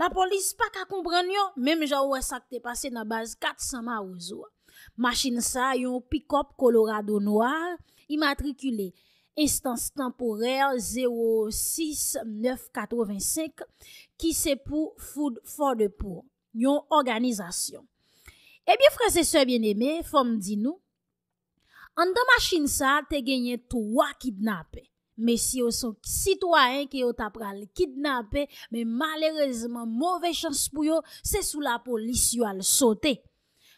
la polis pa ka koumbran yon, mèm jan wè sa ki te pase nan base 400 ma ouzo. Machine sa yon pick-up kolorado noar, imatrikuley. Instans temporel 06-9-85 Ki se pou foud fò de pou Yon organizasyon Ebyou eh frese se bien eme, fòm di nou An do machin sa, te genye towa kidnapè Me si yo son sitwaen ki yo tapra le kidnapè Me malerezman mouve chans pou yo Se sou la polis yo al sote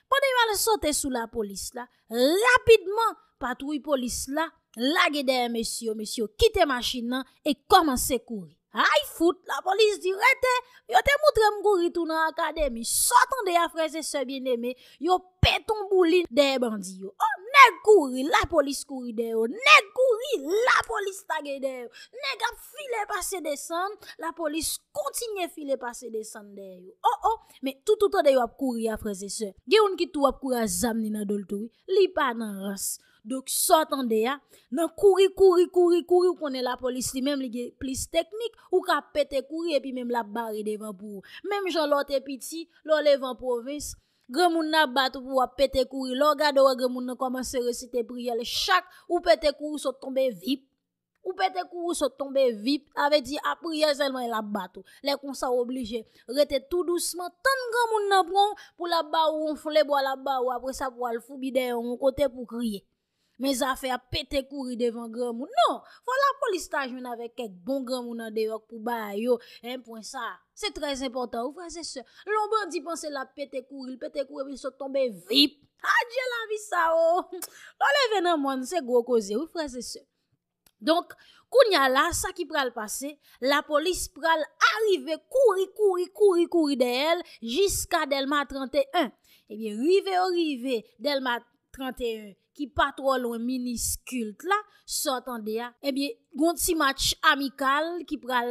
Ponen yo al sote sou la polis la Rapidman patroui polis la La ge deye mesyo, mesyo, kite machin nan, e komanse kouri. Hay fout, la polis di rete, yo te moutrem kouri tou nan akade, mi sotan deye apreze se bieneme, yo peton boulin deye bandi yo. O, oh, ne kouri, la polis kouri deyo, ne kouri, la polis ta ge deyo. Ne gap file pase desan, la polis kontinye file pase desan deyo. O, oh, o, oh, me toutou ta deyo ap kouri apreze se. Geoun ki tou ap kouri a zam ni nadol tou, wi, li pa nan rase. Dok sa tan de ya, nan kouri, kouri, kouri, kouri ou konen la polisi, menm li ge plis teknik, ou ka pete kouri, epi menm la bari devan pou ou. Menm jan lote piti, lol evan provins, gremoun nan batou pou wa pete kouri, loga dowa gremoun nan komanse resite priye le chak, ou pete kouri se tombe vip. Ou pete kouri se tombe vip, ave di apriye zelman la batou. Le kon sa oblije, rete tout douceman, tan gremoun nan pran pou la bari ou an fulebo la bari ou apre sa pou al fubi den, an kote pou kriye. Me zafè a pète kouri devan gran moun. Non, fò la polis taj mè nan vek kek bon gran moun nan deyok pou bayo. Mpwen sa, se trez importan. Ou prese se, lomban di panse la pète kouri. L pète kouri vil se tombe vip. Adjè la vi sa o. Fò le venan moun, se gwo koze. Ou prese se. Donk, kounya la, sa ki pral pase, la polis pral arrive kouri, kouri, kouri, kouri deyel jiska Delma 31. Ebyen, eh rive o rive, Delma 31. ki patrol ou en minis kult la, sot an de ya, ebyen eh goun si match amikal, ki pral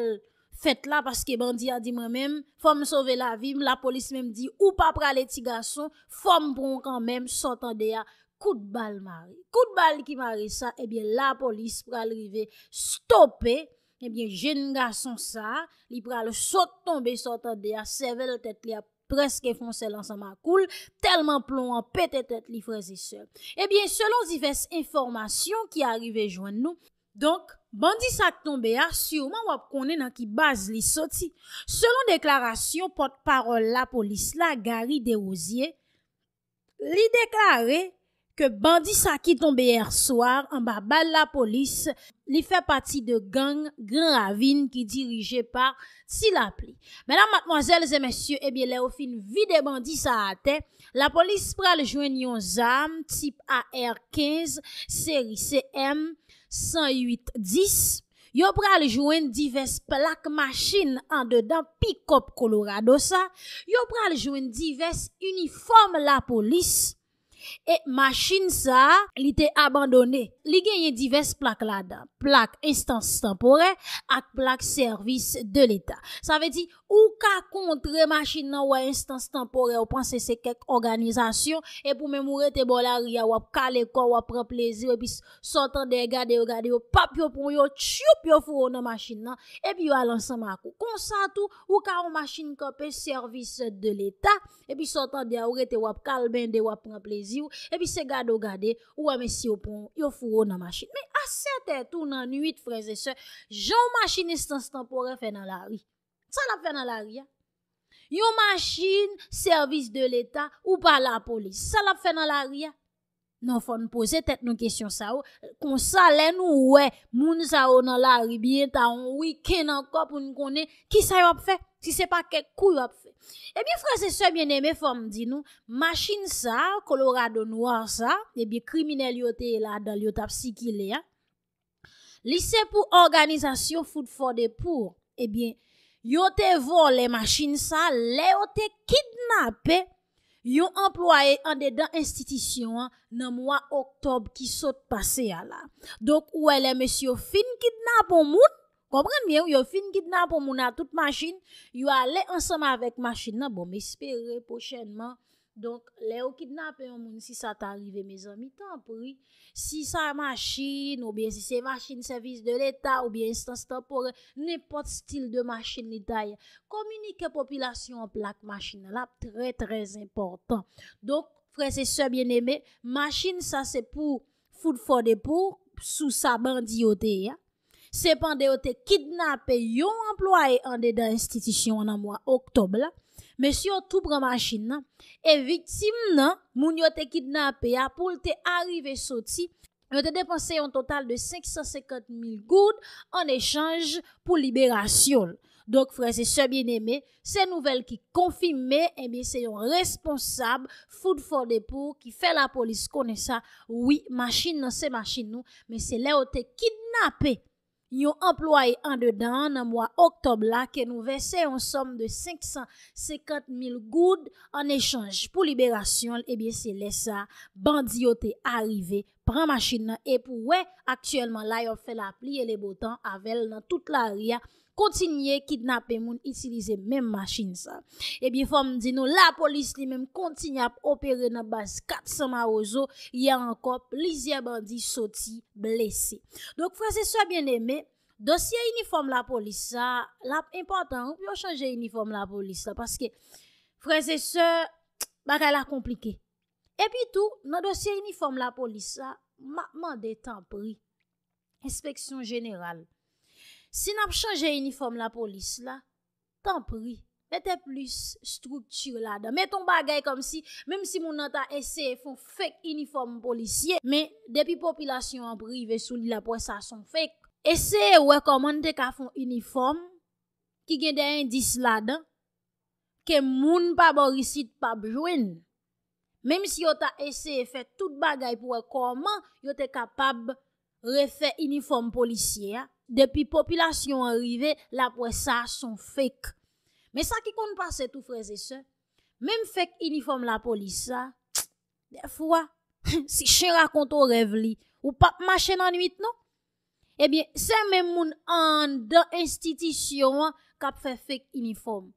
fet la, paske bandi a di mwen men, fòm sove la vim, la polis menm di, ou pa pral etiga son, fòm pron kan menm, sot an de ya, kout bal mari. Kout bal ki mari sa, ebyen eh la polis pral rive stoppe, ebyen eh jen nga son sa, li pral sot tombe, sot an de ya, sevel tet li ap, preske fon se lan sa makoul, telman plon an petet et li frezi se. Ebyen, selon zives informasyon ki arive joan nou, donk, bandi sa tombe a, si ouman wap konen an ki baz li soti, selon deklarasyon pot parol la polis la, gari de oziye, li deklare, Ke bandi sa ki tombe er soar, an ba bal la polis, li fe pati de gang, gang ravine ki dirije pa si la pli. Menan matmoazel zè mensyo, e eh bie le ou fin vide bandi sa ate, la polis pral jwen yon zam, tip AR-15, seri CM-108-10. Yo pral jwen divers plak machin an dedan, pi kop kolorado sa, yo pral jwen divers uniform la polis, E machin sa li te abandone Li genye divers plak lada Plak instance tempore At plak servis de l'Etat Sa ve di ou ka kontre machin nan Ou a instance tempore Ou panse se kek organizasyon E pou memou rete bolaryan Ou ap kale kon, ou ap pren plezi Ou e pis sotan de gade, ou gade Ou pap yo pou yo, tsyup yo foun nan machin nan E pi yo alansan makou Konsan tou ou ka ou machin ko pe servis de l'Etat E pi sotan de ya ou rete Ou ap kalbende, ou ap pren plezi E pi se gade ou gade, ou ame si yo pon, yo fwo nan machin Me ase te tou nan 8 freze se Jou machinistans tampore fe nan la ri Sa la fe nan la ri ya Yo machin, servis de l'Etat ou pa la polis Sa la fe nan la ri ya Nan fwa nou pose tet nou kesyon sa ou Kon sa len nou we, moun sa ou nan la ri Bien ta on wiki nan kop ou nou konen Ki sa yo ap fe? Si se pa kek kou yo ap fe. Ebyen eh franse se mwen eme fom di nou, machin sa, kolorado nwa sa, ebyen eh krimine liyo te la, dan liyo ta psikile ya. Lise pou organizasyon foud fode pou, ebyen, yo te vol le eh machin sa, le yo te kidnap e, yo employe an de dan institisyon, nan mwa oktob ki sot pase ya la. Dok ouwele mwesyo fin kidnap o mout, Pobrenmye ou yo fin kidnap ou moun a tout masjin, yo ale ansama avek masjin nan, bom espere pochenman. Donk, le ou kidnap ou moun, si sa ta arrive mezan, mi tan pou yi. Si sa masjin, ou bien si se masjin servis de l'Etat, ou bien si sa stanpore, nipot stil de masjin l'Etat yi. Komunike popilasyon ou plak masjin nan la, tre trez importan. Donk, fre se se bieneme, masjin sa se pou foud fode pou, sou sa bandiyote yi ya. sepan de yo te kidnape yon employe an de da institisyon an an mwa oktob la, mes yon troubre machin nan, e vitim nan moun yo te kidnape ya pou lte arrive soti, yo te depanse yon total de 550.000 goud en echange pou liberasyon. Dok frese se bien eme, se nouvel ki konfime, eme se yon responsab foud fonde pou ki fe la polis kone sa, oui, machin nan se machin nou, mes se le yo te kidnape, Yon employe an dedan nan mwa oktob la ke nou vese yon som de 550.000 goud an echange pou liberasyon e eh bie se lesa bandyote arive pran machin nan epou we aktuelman la yon fe la pli e le botan avel nan tout la aria. kontinye kidnape moun, itilize menm machin sa. E bi fòm di nou, la polis li menm kontinye ap operè nan bas kat sa ma ozo, yè an kop, lisè bandi, soti, blese. Dok fòm se sò a bien eme, dosye uniform la polis sa, la, impotant, pou yo chanje uniform la polis sa, paske, fòm se sò, baka la komplike. E pi tou, nan dosye uniform la polis sa, ma mande tan pri. Inspeksyon jeneral, Sin ap chanje uniform la polis la, tanpri, ete plis strukture la dan. Meton bagay kom si, mem si moun an ta ese foun fèk uniform polisye, men depi populasyon aprive sou li la pwè sa son fèk. Ese wèkoman te ka foun uniform, ki gen de indis la dan, ke moun pab orisit pab jwen. Mem si yo ta ese fèk tout bagay pou wèkoman, yo te kapab refèk uniform polisye ya, Depi popilasyon enrive, la pre sa son fek. Men sa ki kon paset ou freze se, men fek uniform la polisa, defwa, si chen rakonto rev li, ou pap machen anuit non, ebyen, eh se men moun an de institisyon kap fek fek uniform.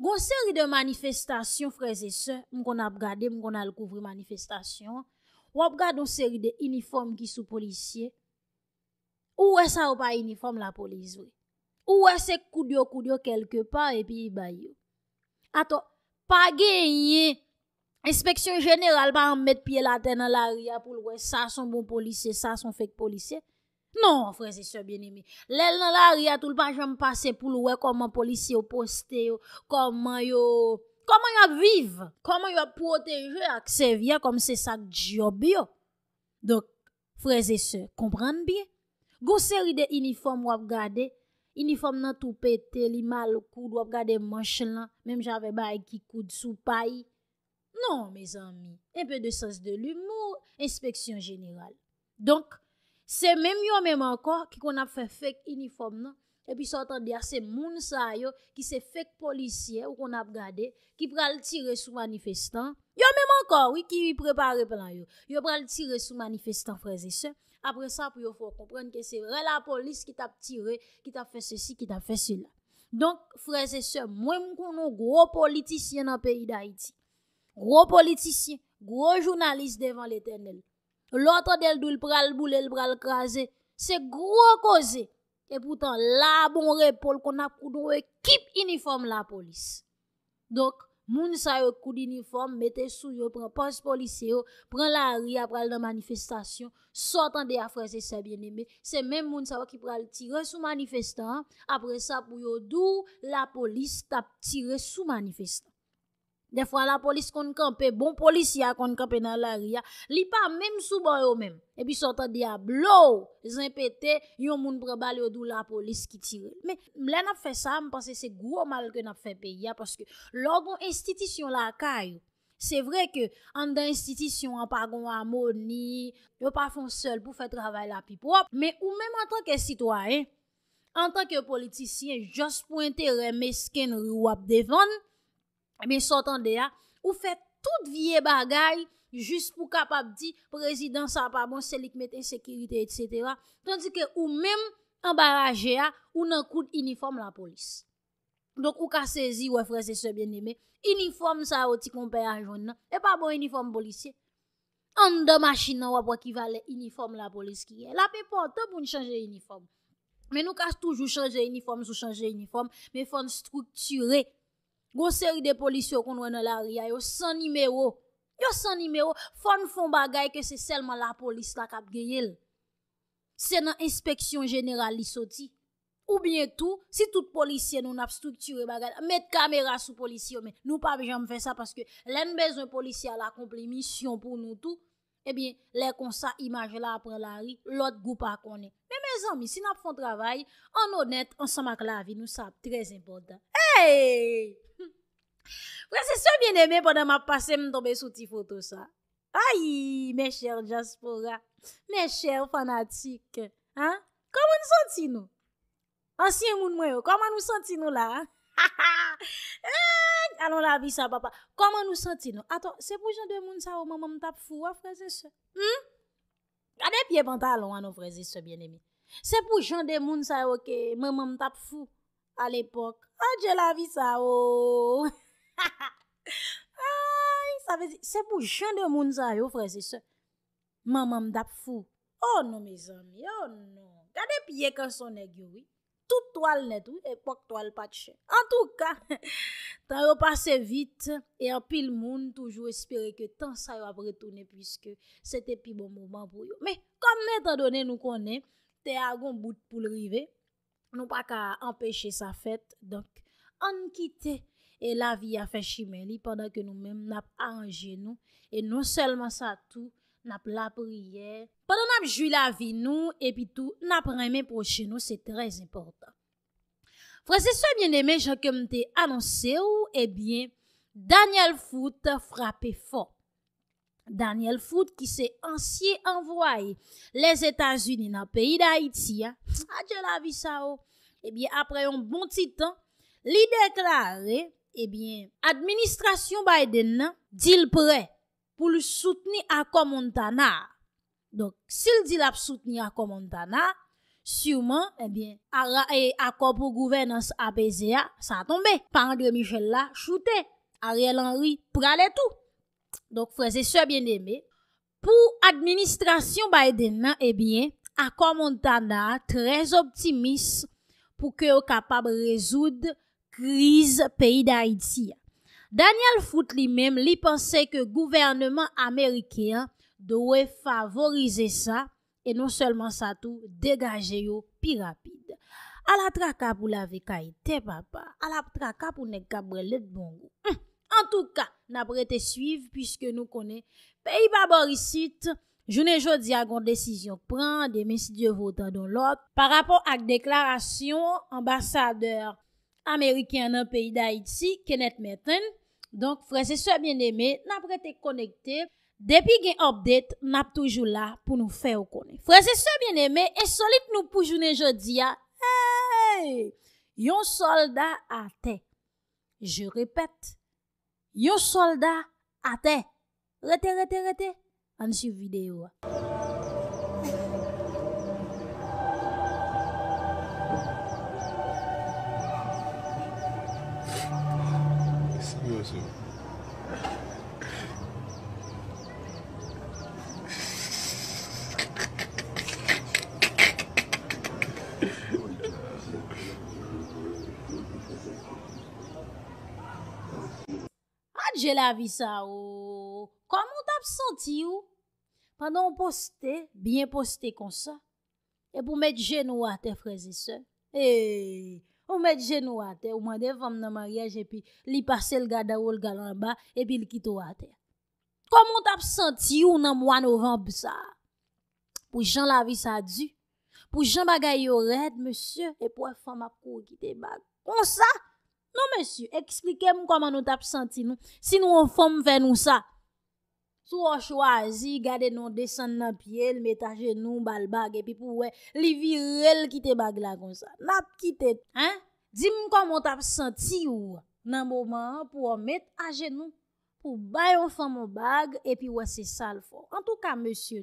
Gon seri de manifestasyon freze se, mkon ap gade mkon al kouvri manifestasyon, ou ap gade un seri de uniform ki sou polisye, Ou wè sa ou pa uniform la polis wè? Ou wè se koudyo koudyo kelke pa epi i bay yo? Ato, pa genye, inspeksyon jeneral pa an met piye la ten nan la ria pou l wè, sa son bon polisè, sa son fek polisè? Non, freze se, bien emi. Lèl nan la ria, tout l pa jom pase pou l wè, koman polisè yo poste yo, koman yo, koman yo vive, koman yo proteje aksevye, kom se sa diyo biyo. Dok, freze se, kompran biye? Gou seri de inifom wap gade, inifom nan tou pete, li mal koud wap gade manchel nan, menm jave bay ki koud sou payi. Non, me zanmi, enpe de sens de l'humour, inspeksyon jeneral. Donk, se menm yo menm ankon ki kon ap fek inifom nan, e pi sa otan der se moun sa yo ki se fek polisye ou kon ap gade, ki pral tire sou manifestant, yo menm ankon, wiki yi prepare plan yo, yo pral tire sou manifestant freze se, Apre sa pou yo fò komprenke se re la polis ki ta ptire, ki ta fè se si, ki ta fè se la. Donk freze se, mwen mkoun nou gro politisyen nan peyi da iti. Gro politisyen, gro jounalist devan l'Eternel. L'otre del dou l pral boule, l pral kaze, se gro koze. E poutan la bon repol kon ap koudou e kip uniform la polis. Donk. Moun sa yo kou di nifon, mette sou yo, pran pos polise yo, pran la ri ap pral nan manifestasyon, sotan de a fraze se bien eme. Se men moun sa yo ki pral tire sou manifestan, apre sa pou yo dou la polis tap tire sou manifestan. De fwa la polis konn kampe, bon polis ya konn kampe nan la riyan, li pa menm souba yo menm. E pi sotan diya, blo, zan pete, yon moun prebal yo dou la polis ki tire. Men, mle nap fe sa, mpase se gwo mal ke nap fe pe ya, paske logon institisyon la kay, se vre ke andan institisyon apagon a moni, yo pa fon sol pou fe travay la pi prop, men ou menm an tanke sitwayen, an tanke politisyen, jas pointe remesken rou ap devan, Men sot an de ya, ou fe tout vie bagay, jist pou kapap di, prezident sa pa bon, selik mette, sekirite, etc. Tanti ke ou men mbaraje ya, ou nan koute uniform la polis. Donk ou ka sezi, wè e frese sebyen neme, uniform sa woti kompe a joun nan, e pa bon uniform polisye. An do machin nan wè wè ki vale uniform la polis ki gen. La pe pou an te pou nye chanje uniform. Men nou ka toujou chanje uniform, sou chanje uniform, men fon strukturey Gwo seri de polisyon kon wè nan la ri a yo san nimeyo. Yo san nimeyo, fon fon bagay ke se selman la polisyon la kap geyel. Se nan inspeksyon general li soti. Ou bie tout, si tout polisyon nou nap strukture bagay, met kamera sou polisyon men. Nou pa vejam fè sa, paske lè nbez un polisyon la komplemisyon pou nou tout, ebyen, eh lè kon sa imaj la apre la ri, lòt goupa konen. Mè mè zami, si nap fon travay, anonèt, an sa mak la vi nou sa, trez impotant. Eyyy! Wè se se bien eme pwede m ap pase m tombe sou ti foto sa. Ay, mè chèr Jaspora, mè chèr fanatik. Koman nou senti nou? Ansyen moun mwen yo, koman nou senti nou la? Oh, Anon hmm? ah, la vi sa papa. Koman oh! nou senti nou? Aton, se poujande moun sa yo maman m tap fou wè freze se? A de pye pantalon wè nou freze se bien eme. Se poujande moun sa yo ke maman m tap fou al epok. Anon la vi sa yo. Ha ha ha. Ay, sa vezi. Se pou jen de moun za yo frezise. Mamam dap fou. Oh no me zanmi, oh no. Gade piye kason ne gyou. Toup toal netou, epok toal patche. En touka, ta yo pase vit. E apil moun toujou espere ke tan sa yo apretoune. Piske se te pi bon mouman pou yo. Me, kom me ta done nou konen. Te agon bout pou lrive. Nou pa ka empeshe sa fet. Donk, an kite. E la vi a fè chimè li pandan ke nou mèm nap a anjè nou. E nou selman sa tout, nap lap riyè. Pandan nap jwi la vi nou, epi tout, nap remè pro chè nou, se trèz importan. Frè se so mè nèmè, jè ke mte anonsè ou, ebyen, eh Daniel Foote frapè fò. Daniel Foote ki se ansye envoye les Etats-Unis nan peyi da Haiti, a, a ah, djè la vi sa ou. Oh. Ebyen, eh apre yon bon titan, li deklare... ebyen, eh administrasyon bayden nan dil pre pou l souteni akon Montana donk, sil dil ap souteni akon Montana, souman ebyen, eh akon eh, pou gouvenans apese ya, sa tombe pandre Michel la choute Ariel Henry prale tou donk, freze se bien deme pou administrasyon bayden nan ebyen, akon Montana trez optimis pou ke yo kapab rezoud kriz peyi d'Haïti. Daniel Frout li mèm li pense ke gouvernement Amerikean dowe favorize sa e non selman sa tou degaje yo pi rapide. Ala traka pou lave kajite pa pa, ala traka pou nek kabrelet bon. En tout ka, n apre te suive pwiske nou kone peyi pa borisite jounen jodi agon desisyon pren de mesidye votan don lot pa rapon ak deklarasyon ambasadeur Amerikyan nan peyi da iti, kenet meten. Donk, fwese sebyen eme, nap rete konekte. Depi gen opdet, nap toujou la pou nou fè w konen. Fwese sebyen eme, esolit nou poujounen jodi ya. Hey! Yon soldat ate. Je repet. Yon soldat ate. Rete, rete, rete. An sou videyo wa. Adje lavi sa ou Koman tap senti ou Pan don poste Bien poste kon sa E pou met jeno a te freze se Eee Ou met jen nou ate, ou mande fom nan maryaj epi li pase l gada ou l galan ba epi li kito ate. Koman tap senti ou nan mwa nou ramp sa? Pou jan la vi sa du? Pou jan bagay yo red, monsye, epi wè fom ap kou kite bag? Kon sa? Non monsye, eksplike mou koman nou tap senti nou? Sin nou wè fom fè nou sa? Sou wè chwazi, gade nou desen nan pye, l met ajen nou bal bag, epi pou wè li vi rel kite bag la kon sa? Nap kitet, hein? Dim kon moun tap senti yon nan mouman pou mèt a jenoun pou bayon fò moun bag epi wè se sal fò. An tou ka monsye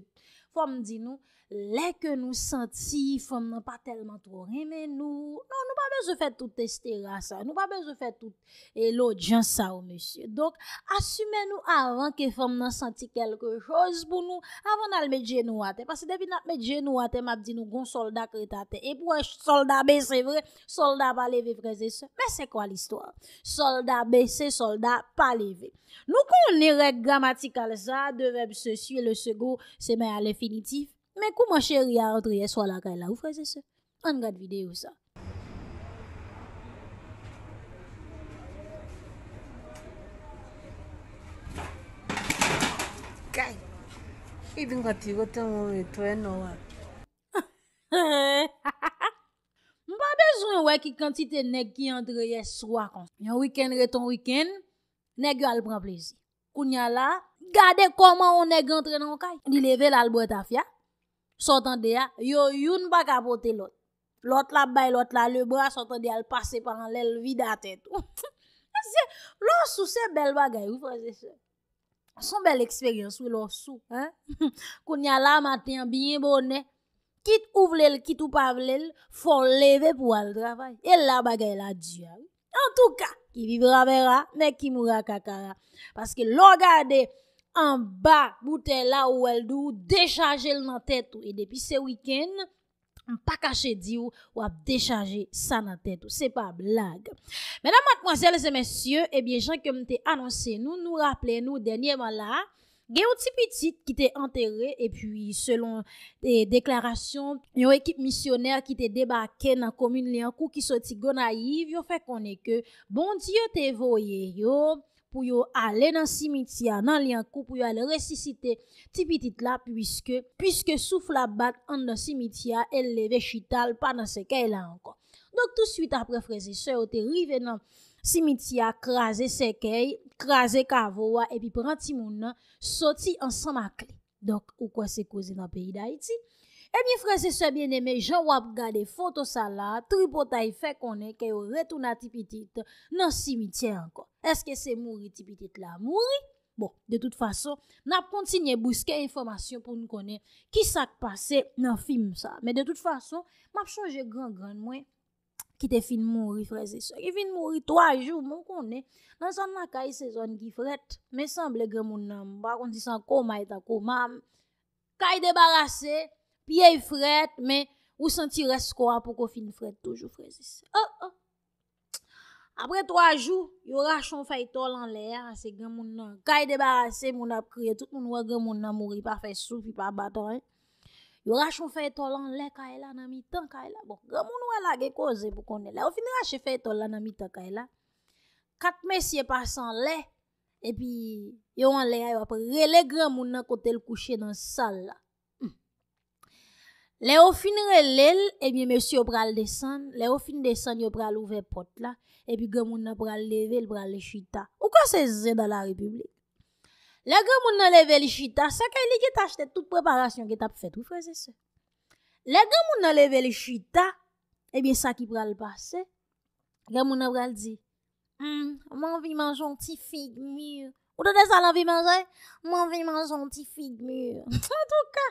fò moun di nou. Lè ke nou santi, fòm nan pa telman tro remè nou, nou pa bezò fè tout estera sa, nou pa bezò fè tout e, lò djan sa ou mè sè. Donk, asume nou avan ke fòm nan santi kelkò chòz pou nou avan al mè djè nou atè. Pase devinat mè djè nou atè, map di nou goun soldat kre tatè. E pou un soldat bè sè vre, soldat pa leve prezè sa. Mè sè kwa l'histoire? Soldat bè sè, soldat pa leve. Nou kon nirek gramatikal sa, devèb sè siye le sego se mè al infinitif. Men kouman chery a entre yes wala kay la ou fre se se? An gade videyo sa. Kay! I bin gade tigote moun etwen nou wak. Mpa bezwen wè ki kantite neg ki entre yes wak. Nyon wiken re ton wiken, neg yo alp wap lez. Kou nya la, gade koman ou neg entre nan kay. Di level alp wak ta fya. Sotan de ya, yo youn pa kapote lot. Lot la bay, lot la le bra, sotan de ya, l'pase par an lèl, vidat eto. Lòs sou se bel bagay, ou fran se se. Son bel eksperyans wè lòs sou. Koun ya la maten, binye bonè. Kit ouv lèl, kit ou pa vlèl, fon leve pou al travay. El la bagay la djèl. En tou ka, ki vibra mèra, mèk ki moura kakara. Paske lò gade... An ba, moutè la ou el dou, dechaje l nan tètou. E depi se wikèn, an pa kache di ou, wap dechaje sa nan tètou. Se pa blag. Mènam matmwazèl e zè mèsyè, ebyen jan kem te anonsè nou, nou rappelè nou denyèman la. Gè ou ti pitit ki te anterè, e pwi selon deklarasyon, yon ekip misyonèr ki te debakè nan komyne li an kou ki soti go naiv, yon fè konè ke, bondye te voyè yon, pou yo ale nan simitya nan li an kou pou yo ale resisite ti pitit la pwiske soufla bat an nan simitya el leve chital pa nan sekey la ankon. Dok tout suite apre frezi, seyo te rive nan simitya, kaze sekey, kaze kavowa epi pranti moun nan, soti ansan makli. Dok ou kwa se koze nan peyi da iti? E eh mi freze se bien eme, jan wap gade foto sa la, tri pota y fe konen ke yo retou na tipi tit nan simi tye ankon. Eske se mouri tipi tit la? Mouri? Bon, de tout fason, nan ap kontinye buske informasyon pou nou konen ki sak pase nan film sa. Men de tout fason, man ap chonje gran gran mwen ki te fin mouri freze se. Ki fin mouri 3 jou moun konen, nan san nan kay sezon ki fret, men sanble gen moun nan baron di san komay ta komam. Kay debarase? Piye fred, men ou senti reskoa pou kon fin fred toujou fred disi. Apre to a jou, yon rachon fay to lan le a, se gwen moun nan. Kay deba se moun ap kriye, tout moun wè gwen moun nan mouri pa fay souf, pa baton. Yon rachon fay to lan le ka e la nan mitan ka e la. Bon, gwen moun wè la ge koze pou kon e la. Ou fin rachon fay to lan nan mitan ka e la. Kat mesye pasan le, epi yon lan le a, yon ap re le gwen moun nan kote l kouche nan sal la. Le ou fin re lèl, ebyen eh mèsi ou pral desan, le ou fin desan yo pral ouve pot la, ebyen gèmoun nan pral leve, l pral le chita. Ou kwa se zè da la republi? Le gèmoun nan leve le chita, sa kèy li kèy t'achte tout preparasyon kèy t'ap fè tout fè se se. Le gèmoun nan leve le chita, ebyen eh sa ki pral pase, gèmoun nan pral di, mè, mè an vi mè an jonti fi gmiè. Ou do de sa la vi manjè? Mwen vi manjè an ti figlè. An tou ka.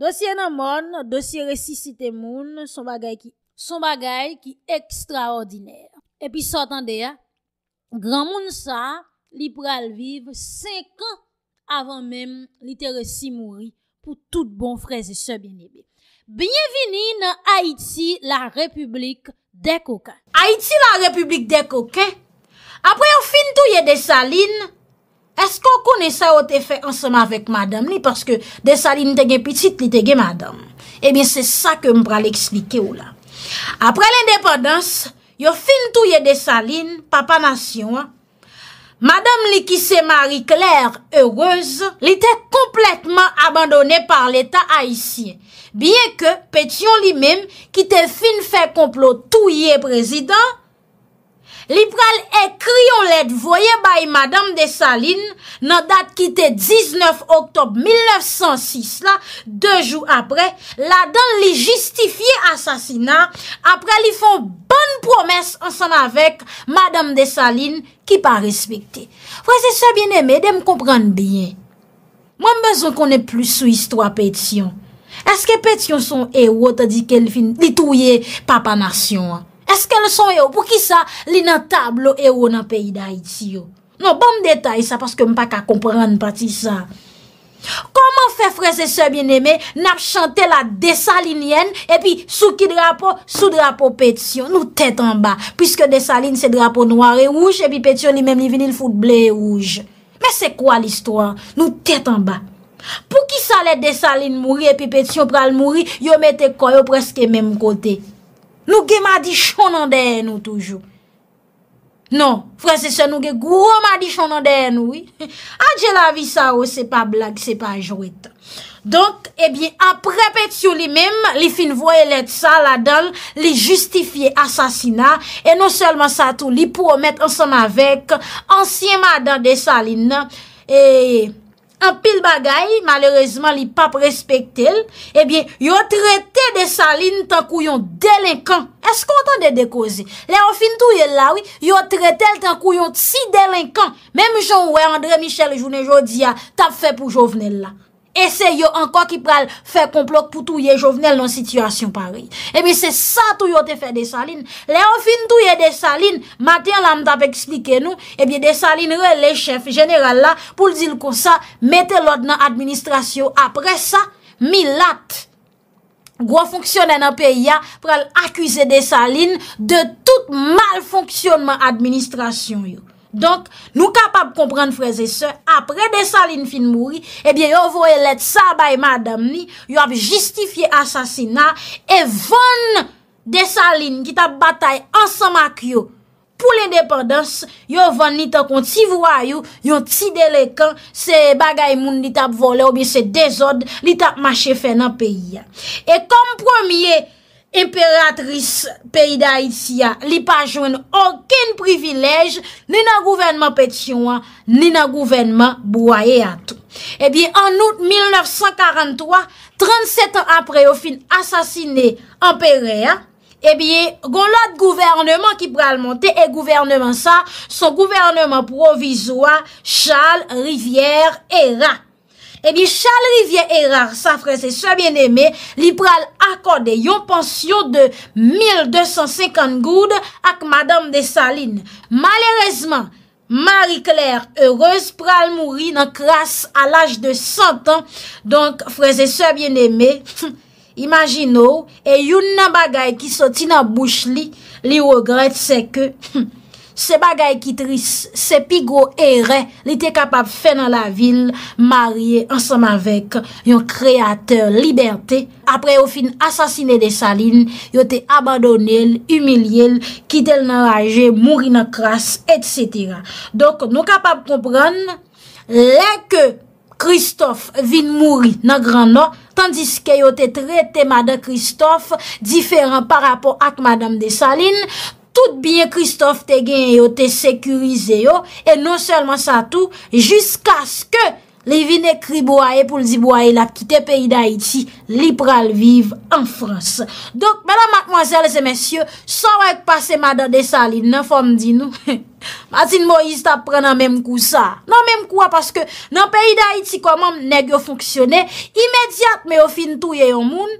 Dosye nan moun, dosye resisi te moun, son bagay ki, son bagay ki ekstraordinè. E pi sotan de ya, gran moun sa li pral viv 5 an avan mèm li te resi mouri pou tout bon freze se binye bi. Bienvinin a Iti la Republik de Koke. A Iti la Republik de Koke? Apre yo fin tou ye de salin? Esko kone sa ou te fe ansama vek madame li? Paske Desaline te gen petit, li te gen madame. Ebyen eh se sa ke mbra li ekslike ou la. Apre l'independance, yo fin touye Desaline, papa nasyon. Madame li ki se mari Claire, heureuse, li te kompletman abandonne par l'Etat haisyen. Biye ke petyon li mem ki te fin fe komplo touye prezident, Li pral e kriyon let voye bay Madame de Saline nan dat ki te 19 oktob 1906 la, de jou apre, la dan li justifiye asasina, apre li fon bon promes ansan avek Madame de Saline ki pa respekte. Vwese se bien eme de m kompran bien. Mwen bezon konen plus sou histwa Petion. Eske Petion son e wote di kel fin li touye Papa Nation an? Eske le son yo pou ki sa li nan tablo e yo nan peyi da iti yo? Non, bom detay sa paske m pa ka kompran pati sa. Koman fe freze se bieneme nap chante la desalin yen epi sou ki drapo, sou drapo peti yo nou tete an ba pwiske desaline se drapo noare ouj epi peti yo ni mem li vinil foute ble ouj. Men se kwa l'istwa? Nou tete an ba. Pou ki sa le desaline mouri epi peti yo pral mouri yo mete koyo preske menm kotey. Nou gen ma di chon nan den nou toujou. Non. Fransese nou gen gwo ma di chon nan den nou. Adje la vi sa ou oh, se pa blag se pa jwit. Donk ebyen eh aprepet yu li mem. Li fin voye let sa la don. Li justifiye asasina. E non selman sa tou li pou omet ansan avek. Ansiye ma dan de sa lin nan. E... An pil bagay, malerezman li pap respektel, ebyen, yo trete de sa lin tan kouyon delinkan. Esk kontan de dekoze? Le ofintou yel lawi, yo trete tan kouyon si delinkan. Mem joun we André Michel, jounen joun diya, tap fe pou joun vnen la. Ese yo anko ki pral fè konplok pou touye jovenel nan situasyon pare. Ebi se sa tou yo te fè desaline. Le an fin touye desaline, matin lan ta pe eksplike nou, ebi desaline re le chef general la pou l'dil kon sa, mette l'od nan administrasyon. Apre sa, mi lat, gwa fonksyonnen an pe ya pral akwize desaline de tout mal fonksyonman administrasyon yo. Donk, nou kapap komprende freze se, apre desaline fin mouri, ebyen eh yo vo e let sa bay madam ni, yo ap justifiye asasina, e von desaline ki tap batay ansama kyo pou l'independance, yo von nita kon ti vwa yo, yo ti delekan, se bagay moun nita ap vole, ou bi se dezod, nita ap machefe nan peyi. E kom premier... imperatris peyi da itia li pa jwen oken privilej, ni nan gouvenman petyon an, ni nan gouvenman boua e atou. Ebyen, an out 1943, 37 an apre ou fin asasine imperay an, ebyen, eh gounlade gouvernman ki pral monte e gouvernman sa, son gouvernman provizwa, Charles Rivière-Hérac. Ebi Charles Rivier Erard, sa freze soye bien eme, li pral akode yon pensyon de 1250 goud ak Madame de Saline. Malerezman, Marie Claire, heureuse pral mouri nan kras al aj de 100 an, donk freze soye bien eme, imagino, e yon nan bagay ki soti nan bouch li, li regret seke. Se bagay ki tris, se pigou erè, li te kapab fè nan la vil, marye ansam avèk yon kreatèr Libertè. Apre ou fin asasine de Saline, yo te abadone el, umilye el, kite el nan la jè, mouri nan kras, etc. Donk nou kapab kompran, lè ke Christophe vin mouri nan gran nan, tandis ke yo te trete madan Christophe, diferan par rapport ak madame de Saline, tout biye Christophe te gen yo, te sekurize yo, e non selman sa tou, jiska sk le vine kribo aye pou li dibo aye la, ki te peyi da iti, li pral vive an Frans. Dok, mè nan mèk mwazèl se mèsyè, sa wèk pase mada de sa li, nan fòm di nou, mè atin mwoyi sta pren nan mèm kou sa, nan mèm kou a, paske nan peyi da iti kwa mèm, negyo foksyone, imèdiat mè yo fin tou ye yon moun,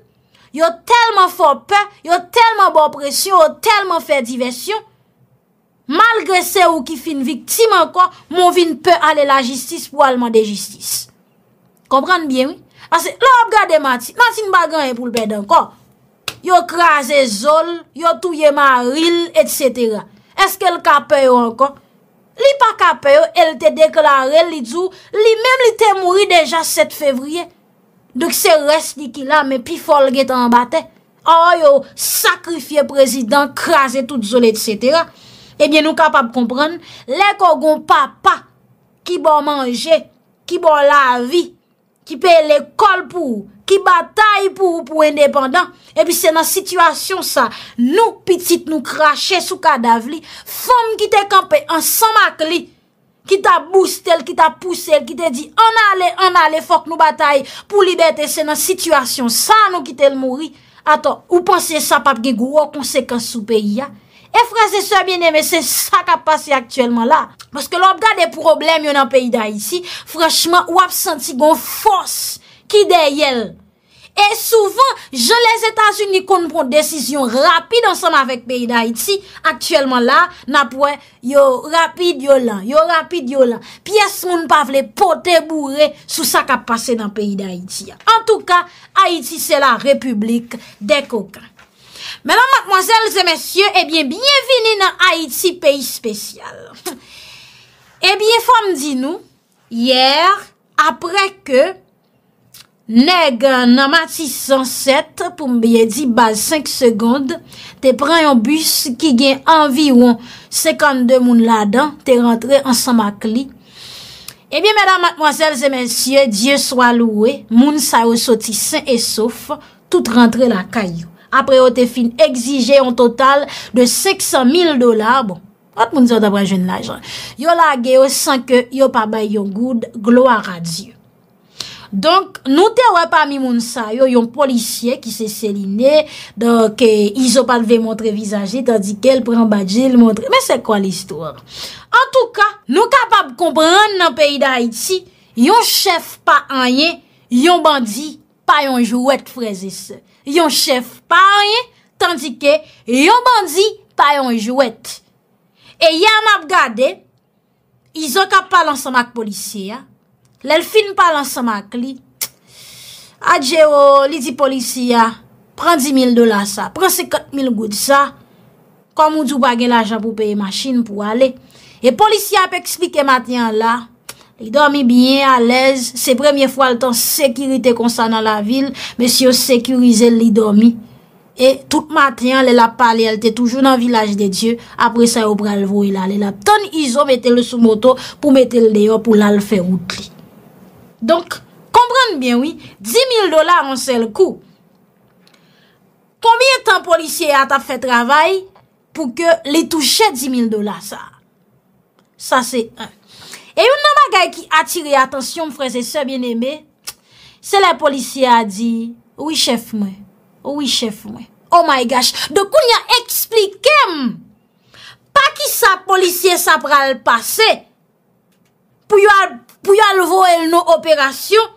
yo telman fò pè, yo telman bò presyon, yo telman fè diversyon, malgre se ou ki fin viktim ankon, moun vin pè ale la jistis pou aleman de jistis. Kompran bie wè? Ase, lò ap gade Matin, Matin bagan e pou lpèd ankon, yo krasè zol, yo touye maril, etc. Eske l ka pè yo ankon? Li pa ka pè yo, el te deklare li djou, li mèm li te mouri deja 7 fevriye. Dok se res di ki la, me pi fol get an batè, a oh yo sakrifye prezident, krasè tout zolè, etc. Ebyen nou kapab kompran, lè ko gon papa, ki bon manje, ki bon la vi, ki pe lè kol pou, ki batay pou, pou indépendant, epi se nan situasyon sa, nou pitit nou krasè sou kadav li, fom ki te kampe ansan mak li, ki ta boost el, ki ta pousse el, ki te di, an ale, an ale, fok nou bataye, pou libetese nan sitwasyon, sa an nou ki tel mouri. Ato, ou panse sa pap ge gwo konsekans sou peyi ya? E franse se bieneme, se sa ka pase aktuelman la. Baske lop da de problem yon an peyi da isi, franschman, wap senti gon fos ki dey el. Et souvent, je les Etats-Unis compte prendre décision rapide ensemble avec pays d'Haïti. Actuellement là, n'a point yo rapide, yo lent, yo rapide, yo lent. Piè se moun pa vle poter bourré sou sa ka passe dans pays d'Haïti. En tout cas, Haïti, c'est la république des coquins. Mélan, mademoiselles et messieurs, et eh bien, bienvenue dans Haïti, pays spécial. Et eh bien, femme, dis-nous, hier, après que Neg euh, nan mati 107 pou mbeye di baz 5 segonde, te pran yon bus ki gen anvi won 52 moun ladan, te rentre ansan makli. Ebyen medan matmoazel zemensye, Diyo swa loue, moun sa yo soti sen esof, tout rentre la kayo. Apre yo te fin exije yon total de 500 mil dolar, bon, at moun zon tabre jen la jan, yo la ge yo san ke yo pa bay yon goud, gloa radye. Donk nou te wè pa mi moun sa yo, yon polisye ki se seline, donk yon chef pa anye, yon bandi pa yon jouet freze se. Yon chef pa anye, tandike yon bandi pa yon jouet. E yon ap gade, yon ka palan sa mak polisye ya. Lèl fin pa lan sa mak li, adje ou li di polisi ya, pren 10.000 de la sa, pren 50.000 gout sa, kon mou djou bagen la jan pou peye masjin pou ale. E polisi ya pe eksplike maten ya la, li dormi bien, alez, se premye fwa l'tan sekirite konsan nan la vil, mes yo sekirize li dormi. Et tout maten ya lèl ap pale, lèl te toujou nan vilaj de Diyo, apre sa yo pralvo ila, lèl ap ton izo mette lè sou moto pou mette lè yo pou lal fè route li. Donk, kompran bien, oui, 10.000 dola an se l kou. Koumye tan policye a ta fe travay pou ke li touche 10.000 dola sa? Sa se an. E yon nan bagay ki atire, atensyon m freze se bieneme, se la policye a di, oui, chef, mwen. Oui, chef, mwen. Oh my gosh! De kou ni a eksplikem, pa ki sa policye sa pral pase, pou yo a pral pou yo alvo el nou operasyon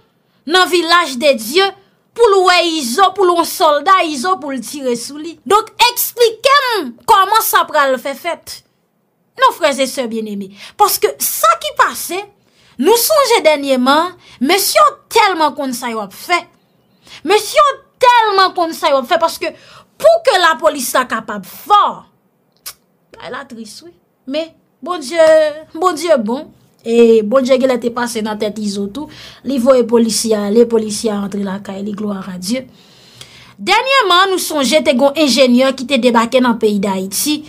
nan vilaj de Diyan, pou loue izo, pou loue solda izo, pou l'tire sou li. Donk, eksplikem koman sa pral fè fèt. Nou freze se bien emi. Paske sa ki pase, nou sonje denye man, mèsyon telman kon sa yo ap fè. Mèsyon telman kon sa yo ap fè, paske pou ke la polis sa kapab fò, pa el atris wè, mè, bon Diyan, bon Diyan bon, E Bonjegil ete pase nan tet izotou, li voye polisya, li polisya antre la kaye, li glo a radye. Danyaman nou son jete gon enjenyon ki te debake nan peyi da iti,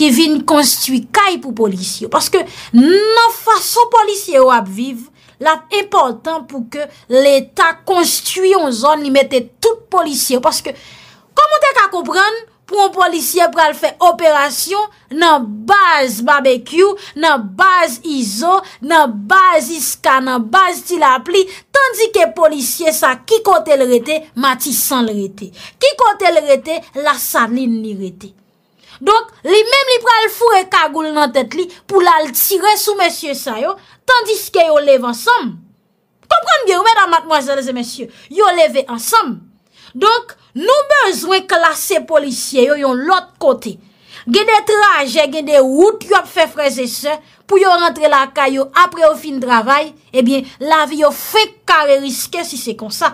ki vin konstuye kaye pou polisyo. Paske nan fason polisye wap vive, la important pou ke l'Etat konstuye yon zon li mette tout polisyo. Paske komon te ka koprenne? pou yon polisye pral fè operasyon, nan baz babekyou, nan baz izo, nan baz iska, nan baz tilap li, tandi ke polisye sa ki kote l rete, mati san l rete. Ki kote l rete, la sanin li rete. Donk, li mem li pral fure kagoul nan tet li, pou lal tire sou mesye sa yo, tandi ske yo leve ansam. Kompran gen, oumedan matmwazalese mesye, yo leve ansam. Donk, Nou bezwen klasè polisye yo yon lot kote. Gede traje, gede wout yo ap fe freze se, pou yo rentre la kayo apre eh yo fin dravay, ebyen la vi yo fe kare riske si se konsa.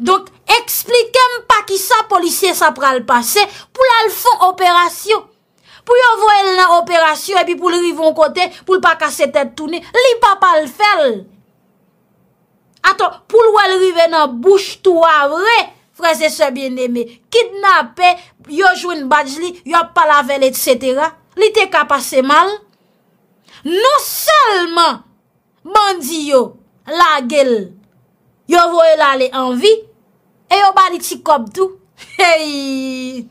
Donk, eksplikem pa ki sa polisye sa pral pase, pou la l fon operasyon. Pou yo vwe l nan operasyon, epi pou l rivon kote, pou l pa kase tèd toune, li pa pal fel. Aton, pou l wèl rive nan bouch tou avre, freze se bien eme, kidnapè, yo jwen badj li, yo pala vel et setera, li te ka pase mal. Non salman, bandi yo, la gel, yo vò el ale anvi, e yo bali ti kop tou. Hey!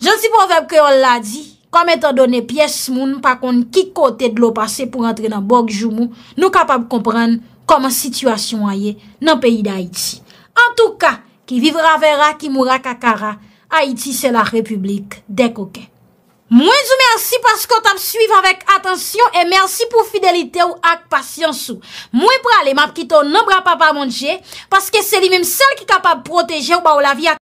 Je nsi pou vep ke yon la di, kom eto donè piyes moun, pa kon ki kote dlo pase pou rentre nan bok joun moun, nou kapab komprenn, koman sitwasyon a ye nan peyi da Haiti. An tou ka, ki vivra vera, ki moura kakara, Haiti se la republik dekoke. Mwen zou mersi paskot ap suiv avèk atensyon e mersi pou fidelite ou ak pasyansou. Mwen prale map kito nan bra pa pa mounje paske se li mèm sel ki kapab proteje ou ba ou la vi ak atensyon.